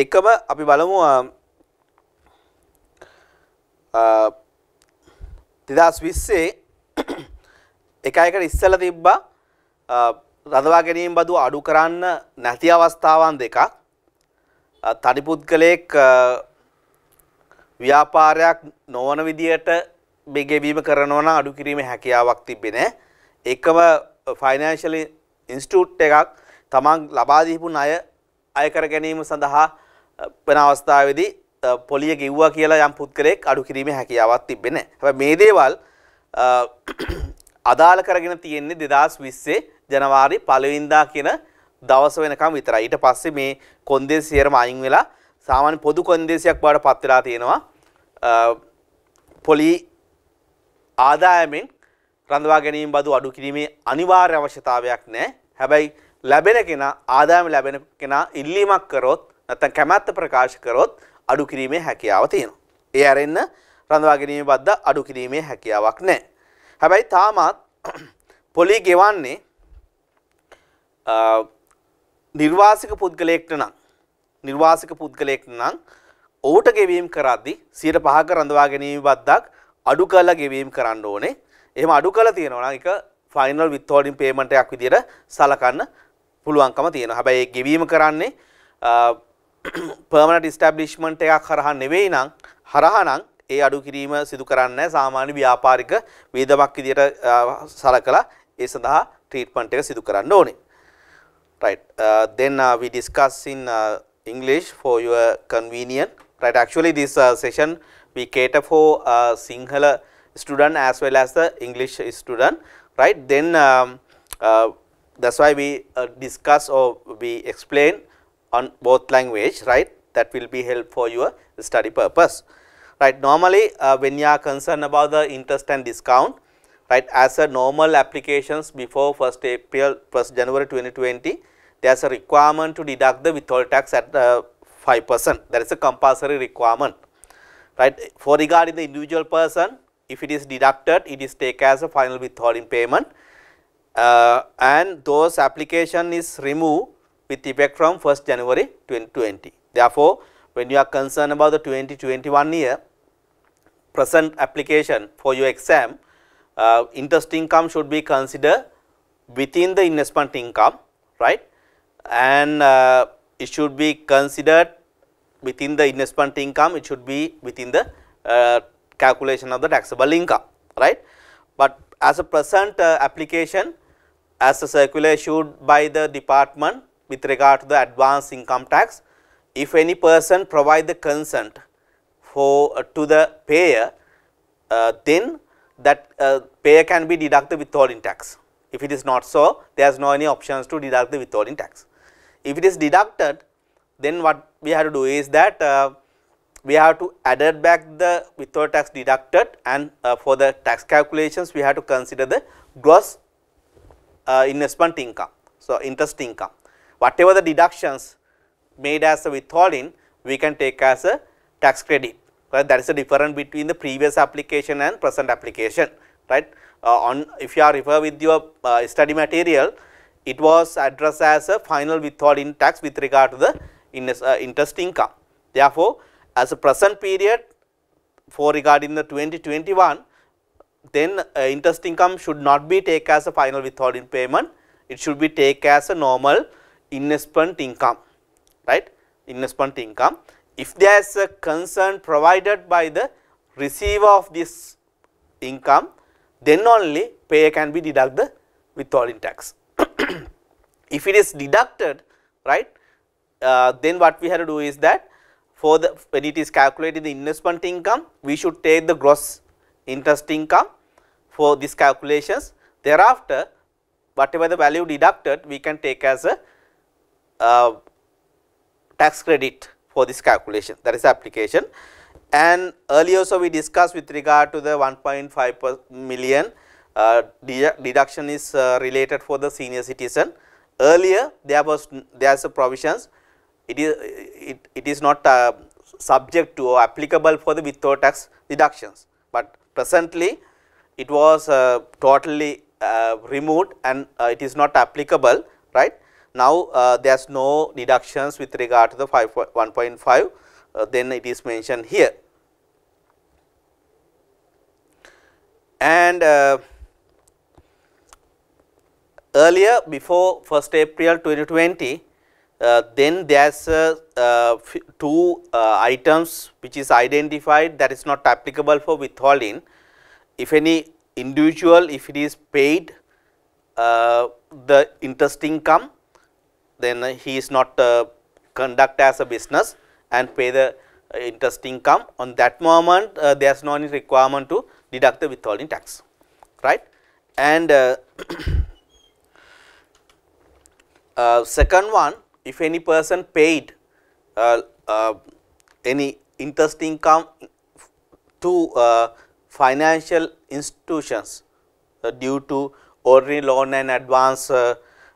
එකම අපි බලමු තිදස් විස්සේ (coughs) එකයකට ඉස්සල තිබ්බා රදවා ගැනීම බදු අඩු කරන්න නැති අවස්ථාවන් දෙකක් තනිපුද්ගලයෙක් ව්‍යාපාරයක් නොවන විදියට බෙගෙවීම කරනවන අඩු කිරීම හැකියාවක් තිබෙන එකම ෆයිනන්ශලි ඉන්ස්ටූට් එකක් තමන් ලබාදීපු නය අයකර ගැනීම සඳහා වෙන අවස්ථාවේදී පොලිය ගෙව්වා කියලා යම් පුද්ගලයෙක් අඩු කිරීමේ හැකියාවක් තිබෙන්නේ නැහැ. හැබැයි මේ දේවල් (clears throat) අදාළ කරගෙන තියෙන්නේ 2020 ජනවාරි 1 වෙනිදා කියන දවස වෙනකම් විතරයි. ඊට පස්සේ මේ කොන්දේසියරම අයින් වෙලා සාමාන්‍ය පොදු කොන්දේසියක් බවට පත් වෙලා තියෙනවා. පොලි ආදායමෙන් රඳවා ගැනීම බදු අඩු කිරීමේ අනිවාර්ය අවශ්‍යතාවයක් නැහැ. හැබැයි ලැබෙන කෙනා ආදායම ලැබෙන කෙනා ඉල්ලීමක් කරොත් නැත්තම් කැමැත්ත ප්‍රකාශ කරොත් අඩු කිරීමේ හැකියාව තියෙනවා. ඒ ඇරෙන්න රඳවා ගැනීම බද්ද අඩු කිරීමේ හැකියාවක් නැහැ. හැබැයි තාමත් (clears throat) පොලි ගෙවන්නේ නිර්වාසික පුද්ගලයෙක්ට නම් නිර්වාසික පුද්ගලයෙක්ට නම් ඔහුට ගෙවීම් කරද්දී 105ක රඳවා ගැනීම බද්දක් අඩු කරලා ගෙවීම් කරන්න ඕනේ. එහෙම අඩු කරලා තියෙනවා නම් ඒක ෆයිනල් විත්හෝල්ඩින් පේමන්ට් එකක් විදියට සලකන්න පුළුවන්කම තියෙනවා. හැබැයි ඒ ගෙවීම කරන්නේ පර්මනට (clears throat) ස්ටබ්ලිශ්මන්ට් එකක් හරහා නෙවෙයි නම් හරහා නම් ඒ අඩු කිරීම සිදු කරන්නේ සාමාන්‍ය ව්‍යාපාරික වියදමක් විදියට සලකලා ඒ සඳහා ට්‍රීට්මන්ට් එක සිදු කරන්න ඕනේ. Right. Uh, then uh, we discuss in uh, English for your convenience. Right. Actually, this uh, session we cater for uh, Sinhala student as well as the English student. Right. Then um, uh, that's why we uh, discuss or we explain on both language right that will be help for your study purpose right normally uh, when you are concerned about the interest and discount right as a normal applications before 1st April 1st January 2020 there is a requirement to deduct the withhold tax at uh, 5 percent that is a compulsory requirement right for regarding the individual person if it is deducted it is taken as a final withholding payment uh, and those application is removed with effect from 1st January 2020. Therefore, when you are concerned about the 2021 year present application for your exam, uh, interest income should be considered within the investment income, right? And uh, it should be considered within the investment income, it should be within the uh, calculation of the taxable income, right? But as a present uh, application, as a circular issued by the department with regard to the advance income tax. If any person provide the consent for uh, to the payer, uh, then that uh, payer can be deducted with withholding tax. If it is not so, there is no any options to deduct the withholding tax. If it is deducted, then what we have to do is that uh, we have to add back the withhold tax deducted and uh, for the tax calculations we have to consider the gross uh, investment income. So, interest income whatever the deductions made as a withholding we can take as a tax credit right that is the difference between the previous application and present application right uh, on if you are refer with your uh, study material it was addressed as a final withholding tax with regard to the uh, interest income therefore as a present period for regarding the 2021 then uh, interest income should not be taken as a final withholding payment it should be taken as a normal investment income, right, investment income. If there is a concern provided by the receiver of this income, then only payer can be with all withholding tax. (clears throat) if it is deducted, right, uh, then what we have to do is that for the when it is calculated the investment income, we should take the gross interest income for these calculations. Thereafter, whatever the value deducted, we can take as a uh, tax credit for this calculation that is application and earlier so we discussed with regard to the 1.5 million uh, deduction is uh, related for the senior citizen earlier there was there is a provisions it is it, it is not uh, subject to or applicable for the without tax deductions but presently it was uh, totally removed and it is not applicable right now, uh, there is no deductions with regard to the 1.5, uh, then it is mentioned here. And uh, earlier before 1st April 2020, uh, then there is uh, two uh, items which is identified that is not applicable for withholding. If any individual, if it is paid the interest income then he is not uh, conduct as a business and pay the uh, interest income on that moment uh, there is no requirement to deduct the withholding tax right and (coughs) Uh, second one if any person paid uh, uh, any interest income to financial institutions due to ordinary loan and advance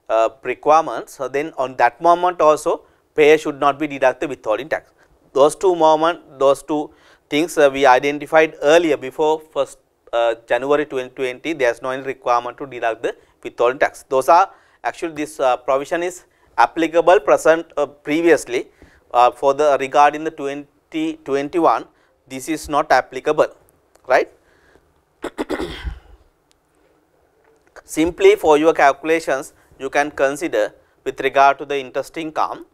uh, requirements, so then on that moment also pay should not be deducted withholding tax. Those two moment, those two things uh, we identified earlier before first uh, January 2020, there is no requirement to deduct the withholding tax. Those are actually this uh, provision is applicable present uh, previously uh, for the regarding the 2021, this is not applicable, right. (coughs) Simply for your calculations, you can consider with regard to the interest income,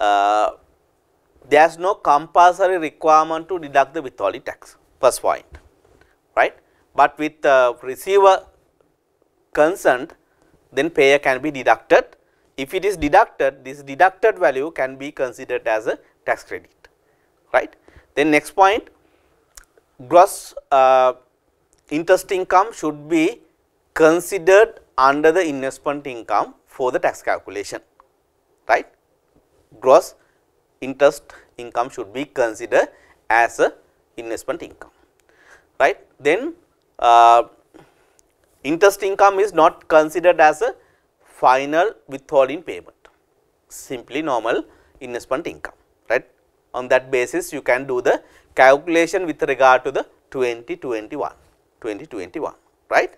uh, there is no compulsory requirement to deduct the withholding tax first point, right. But with the receiver consent, then payer can be deducted. If it is deducted, this deducted value can be considered as a tax credit, right. Then next point, gross uh, interest income should be considered under the investment income for the tax calculation, right. Gross interest income should be considered as a investment income, right. Then uh, interest income is not considered as a final withholding payment, simply normal investment income, right. On that basis, you can do the calculation with regard to the 2021, 2021, right.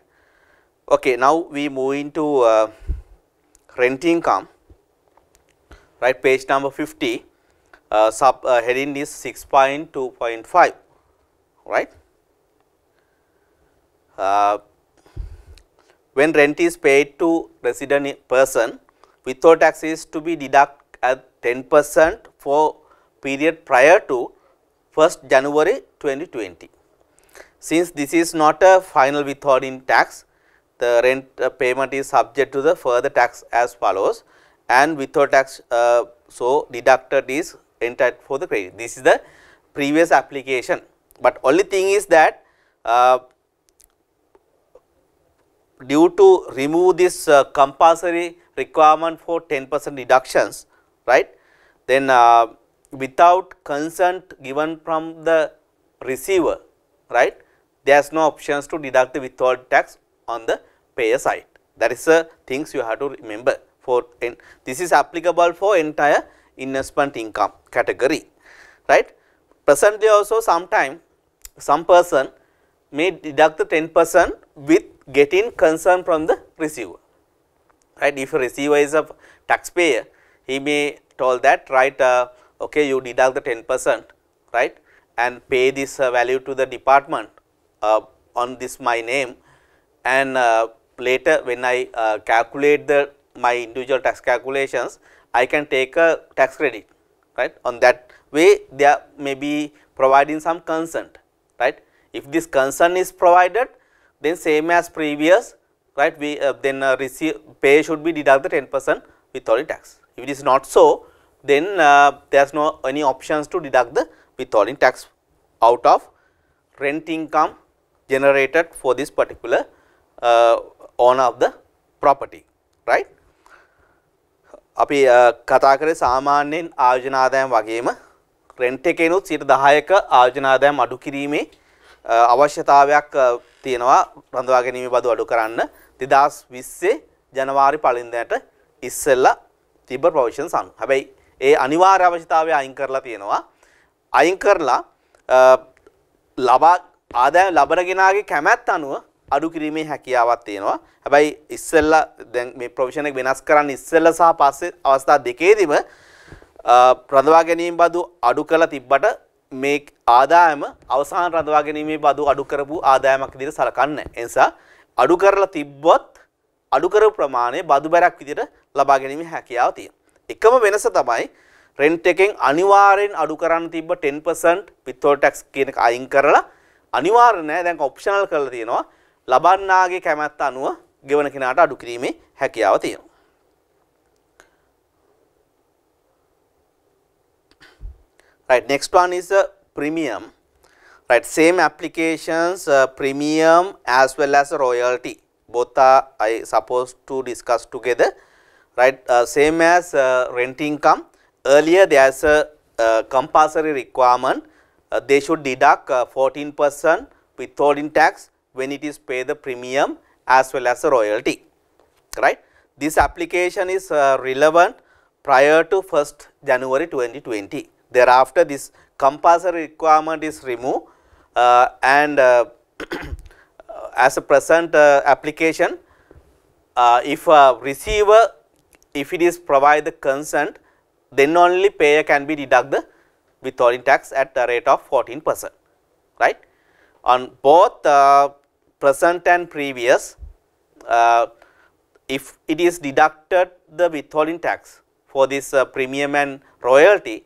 Okay, now we move into uh, rent income, right? Page number 50, uh, sub uh, heading is 6.2.5, right? Uh, when rent is paid to resident person, without tax is to be deducted at 10 percent for period prior to 1st January 2020. Since this is not a final withholding tax, the rent uh, payment is subject to the further tax as follows and without tax uh, so deducted is entitled for the credit. This is the previous application, but only thing is that uh, due to remove this uh, compulsory requirement for 10 percent deductions right then uh, without consent given from the receiver right there is no options to deduct the withhold tax on the payer side. That is the things you have to remember for and this is applicable for entire investment income category, right. Presently also sometime some person may deduct the 10 percent with getting concern from the receiver, right. If a receiver is a taxpayer, he may told that right, uh, okay, you deduct the 10 percent, right, and pay this uh, value to the department uh, on this my name and uh, later when I uh, calculate the my individual tax calculations, I can take a tax credit right on that way they are maybe providing some consent right. If this consent is provided then same as previous right we uh, then uh, receive pay should be deducted 10 percent withholding tax. If it is not so then uh, there is no any options to deduct the withholding tax out of rent income generated for this particular Uh, owner of the property right අපි uh, කතා කරේ සාමාන්‍යයෙන් ආයෝජන ආදායම් වගේම rent එකේනොත් 10% ආයෝජන ආදායම් අඩු කිරීමේ uh, අවශ්‍යතාවයක් තියෙනවා රඳවා ගැනීම බදු අඩු කරන්න 2020 ජනවාරි පළවෙනිදාට ඉස්සෙල්ලා තිබ්බ ප්‍රොවිෂන්ස් අනුව. හැබැයි ඒ අනිවාර්ය අවශ්‍යතාවය අයින් කරලා තියෙනවා. අයින් කරලා ලබා ආදායම් ලබන කෙනාගේ කැමැත්ත අනුව අඩු කිරීමේ හැකියාවක් තියෙනවා. හැබැයි ඉස්සෙල්ලා දැන් මේ ප්‍රොවිෂන් එක වෙනස් කරන්න ඉස්සෙල්ලා සහ පස්සේ අවස්ථා දෙකේදීම රඳවා ගැනීම බදු අඩු කරලා තිබ්බට මේ ආදායම අවසාන රඳවා ගැනීමේ බදු අඩු කරපු ආදායමක් විදිහට සලකන්නේ. ඒ නිසා අඩු කරලා තිබ්බොත් අඩු කරපු ප්‍රමාණය බදු බැරක් විදිහට ලබා ගැනීමේ හැකියාව තියෙනවා. එකම වෙනස තමයි රෙන්ට් එකෙන් අනිවාර්යෙන් අඩු කරන්න තිබ්බ 10% withhold tax කියන එක අයින් කරලා අනිවාර්ය නෑ දැන් ඔප්ෂනල් කරලා තියෙනවා लबन्नागे कैमत्तानु गिवन की नाट अड़क्री में हेकिवती right next one is premium right same applications premium as well as royalty both I suppose to discuss together right same as rent income earlier this compulsory requirement they should deduct fourteen percent with tax when it is pay the premium as well as the royalty right this application is uh, relevant prior to 1st January 2020. Thereafter, this compulsory requirement is removed uh, and uh, (clears throat) as a present uh, application, uh, if a receiver, if it is provide the consent, then only payer can be deducted withholding tax at the rate of 14 percent, right. On both uh, present and previous uh, if it is deducted the withholding tax for this uh, premium and royalty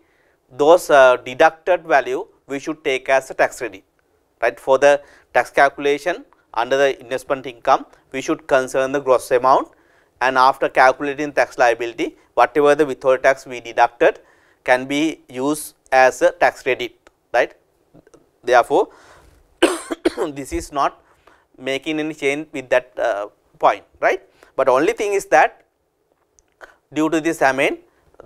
those uh, deducted value we should take as a tax credit right for the tax calculation under the investment income we should concern the gross amount and after calculating tax liability whatever the withholding tax we deducted can be used as a tax credit right therefore (coughs) this is not making any change with that uh, point right. But only thing is that due to this amine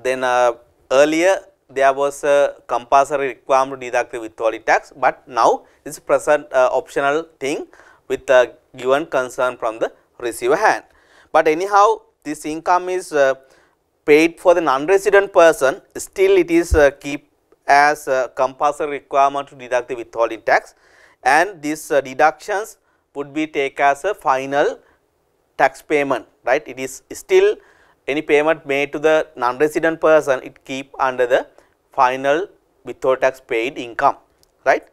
then uh, earlier there was a compulsory requirement to deduct the withholding tax, but now it is present uh, optional thing with the given concern from the receiver hand. But anyhow this income is uh, paid for the non-resident person still it is uh, keep as compulsory requirement to deduct the withholding tax and these uh, deductions would be take as a final tax payment right it is still any payment made to the non-resident person it keep under the final without tax paid income right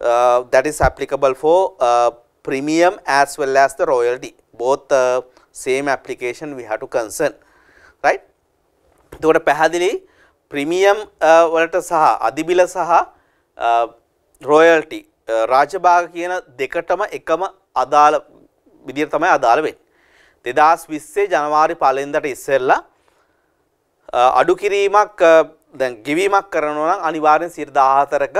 uh, that is applicable for uh, premium as well as the royalty both uh, same application we have to concern right. එතකොට පැහැදිලි premium වලට සහ අධිබිල සහ royalty රාජභාග කියන දෙකටම එකම අදාළ විදිහට තමයි අදාළ වෙන්නේ. 2020 ජනවාරි 5 වෙනිදාට ඉස්සෙල්ලා අඩු කිරීමක් දැන් ගෙවීමක් කරනවා නම් අනිවාර්යෙන් 14ක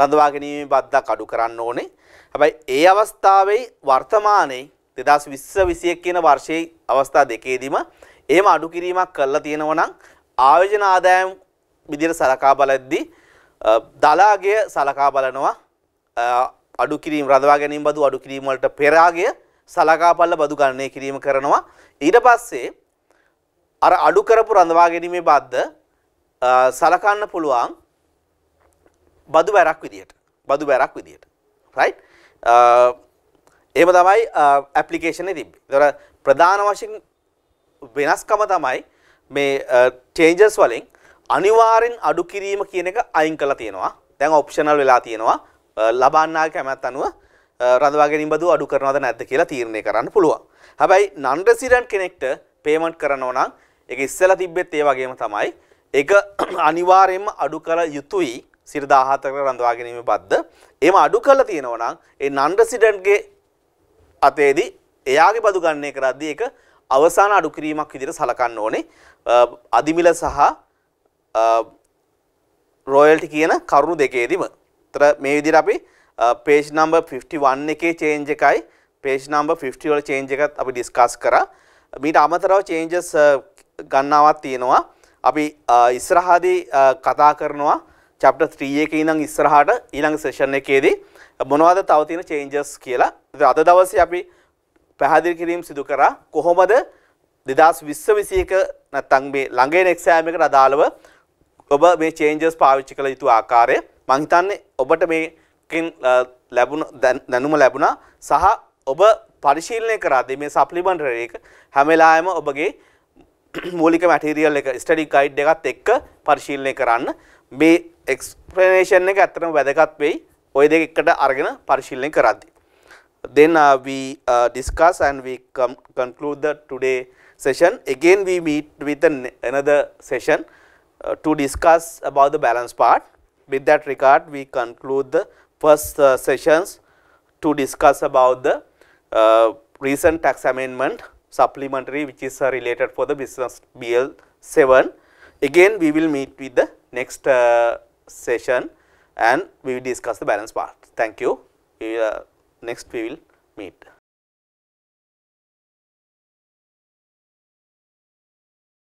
රඳවා ගැනීමේ බද්දක් අඩු කරන්න ඕනේ. හැබැයි ඒ අවස්ථාවේ වර්තමානයේ 2020 21 කියන වර්ෂයේ අවස්ථා දෙකේදීම එහෙම අඩු කිරීමක් කරලා තියෙනවා නම් ආයෝජන ආදායම් විදිහට සලකා බලද්දී දලාගය සලකා බලනවා අඩු කිරීම රඳවා ගැනීම බදු අඩු කිරීම වලට පෙර ආගය සලකාපල්ල බදු ගණනය කිරීම කරනවා ඊට පස්සේ අර අඩු කරපු රඳවා ගැනීමේ බද්ද සලකන්න පුළුවන් බදු බැරක් විදියට බදු බැරක් විදියට රයිට් එහෙම තමයි ඇප්ලිකේෂන් එකේ තිබ්බේ. ඒතර ප්‍රධාන වශයෙන් වෙනස්කම තමයි මේ චේන්ජස් වලින් අනිවාර්යෙන් අඩු කිරීම කියන එක අයින් කරලා තියෙනවා. දැන් ඔප්ෂනල් වෙලා තියෙනවා. ලබන්නාගේ කැමැත් අනුව රඳවාගැනීම බදු අඩු කරනවද නැද්ද කියලා තීරණය කරන්න පුළුවන්. හැබැයි නන් රෙසිඩන්ට් කෙනෙක්ට පේමන්ට් කරනවා නම් ඒක ඉස්සෙල්ලා තිබ්බෙත් ඒ වගේම තමයි. ඒක (clears throat) අනිවාර්යයෙන්ම අඩු කළ යුතුයි. සිරිද 14ක රඳවා ගැනීම බද්ද. එහෙම අඩු කළා තියෙනවා නම් ඒ නන් රෙසිඩන්ට්ගේ අතේදී එයාගේ බදු ගන්නේ කරද්දී ඒක අවසාන අඩු කිරීමක් විදිහට සලකන්න ඕනේ. අදිමිල සහ රොයල්ටි කියන කරුණු දෙකේදීම තර මේ විදිහට අපි page number 51 එකේ change එකයි page number 50 වල change එකත් අපි discuss කරා. මීට අමතරව changes ගන්නවක් තියෙනවා. අපි ඉස්සරහදී කතා කරනවා chapter 3 එකේ ඉඳන් ඉස්සරහට ඊළඟ session එකේදී මොනවද තව තියෙන changes කියලා. ඉතින් අද දවසේ අපි පැහැදිලි කිරීම සිදු කරා කොහොමද 2020 21 නැත්නම් මේ ළඟ එන exam එකට අදාළව ඔබ මේ චේන්ජස් පාවිච්චි කළ යුතු ආකාරය මං හිතන්නේ ඔබට මේකින් ලැබුණ දැනුම ලැබුණා සහ ඔබ පරිශීලනය කරාදී මේ සප්ලිමන්ටරි එක හැම වෙලාවෙම ඔබගේ මූලික මැටීරියල් එක ස්ටඩි ගයිඩ් එකත් එක්ක පරිශීලනය කරන්න මේ එක්ස්ප්ලනේෂන් එක ඇත්තටම වැදගත් වෙයි ඔය දෙක එකට අරගෙන පරිශීලනය කරද්දී then uh, we uh, discuss and we conclude the today session again we meet with an another session uh, to discuss about the balance part. With that regard, we conclude the first uh, sessions to discuss about the uh, recent tax amendment supplementary which is uh, related for the business BL 7. Again, we will meet with the next uh, session and we will discuss the balance part. Thank you. Uh, next we will meet.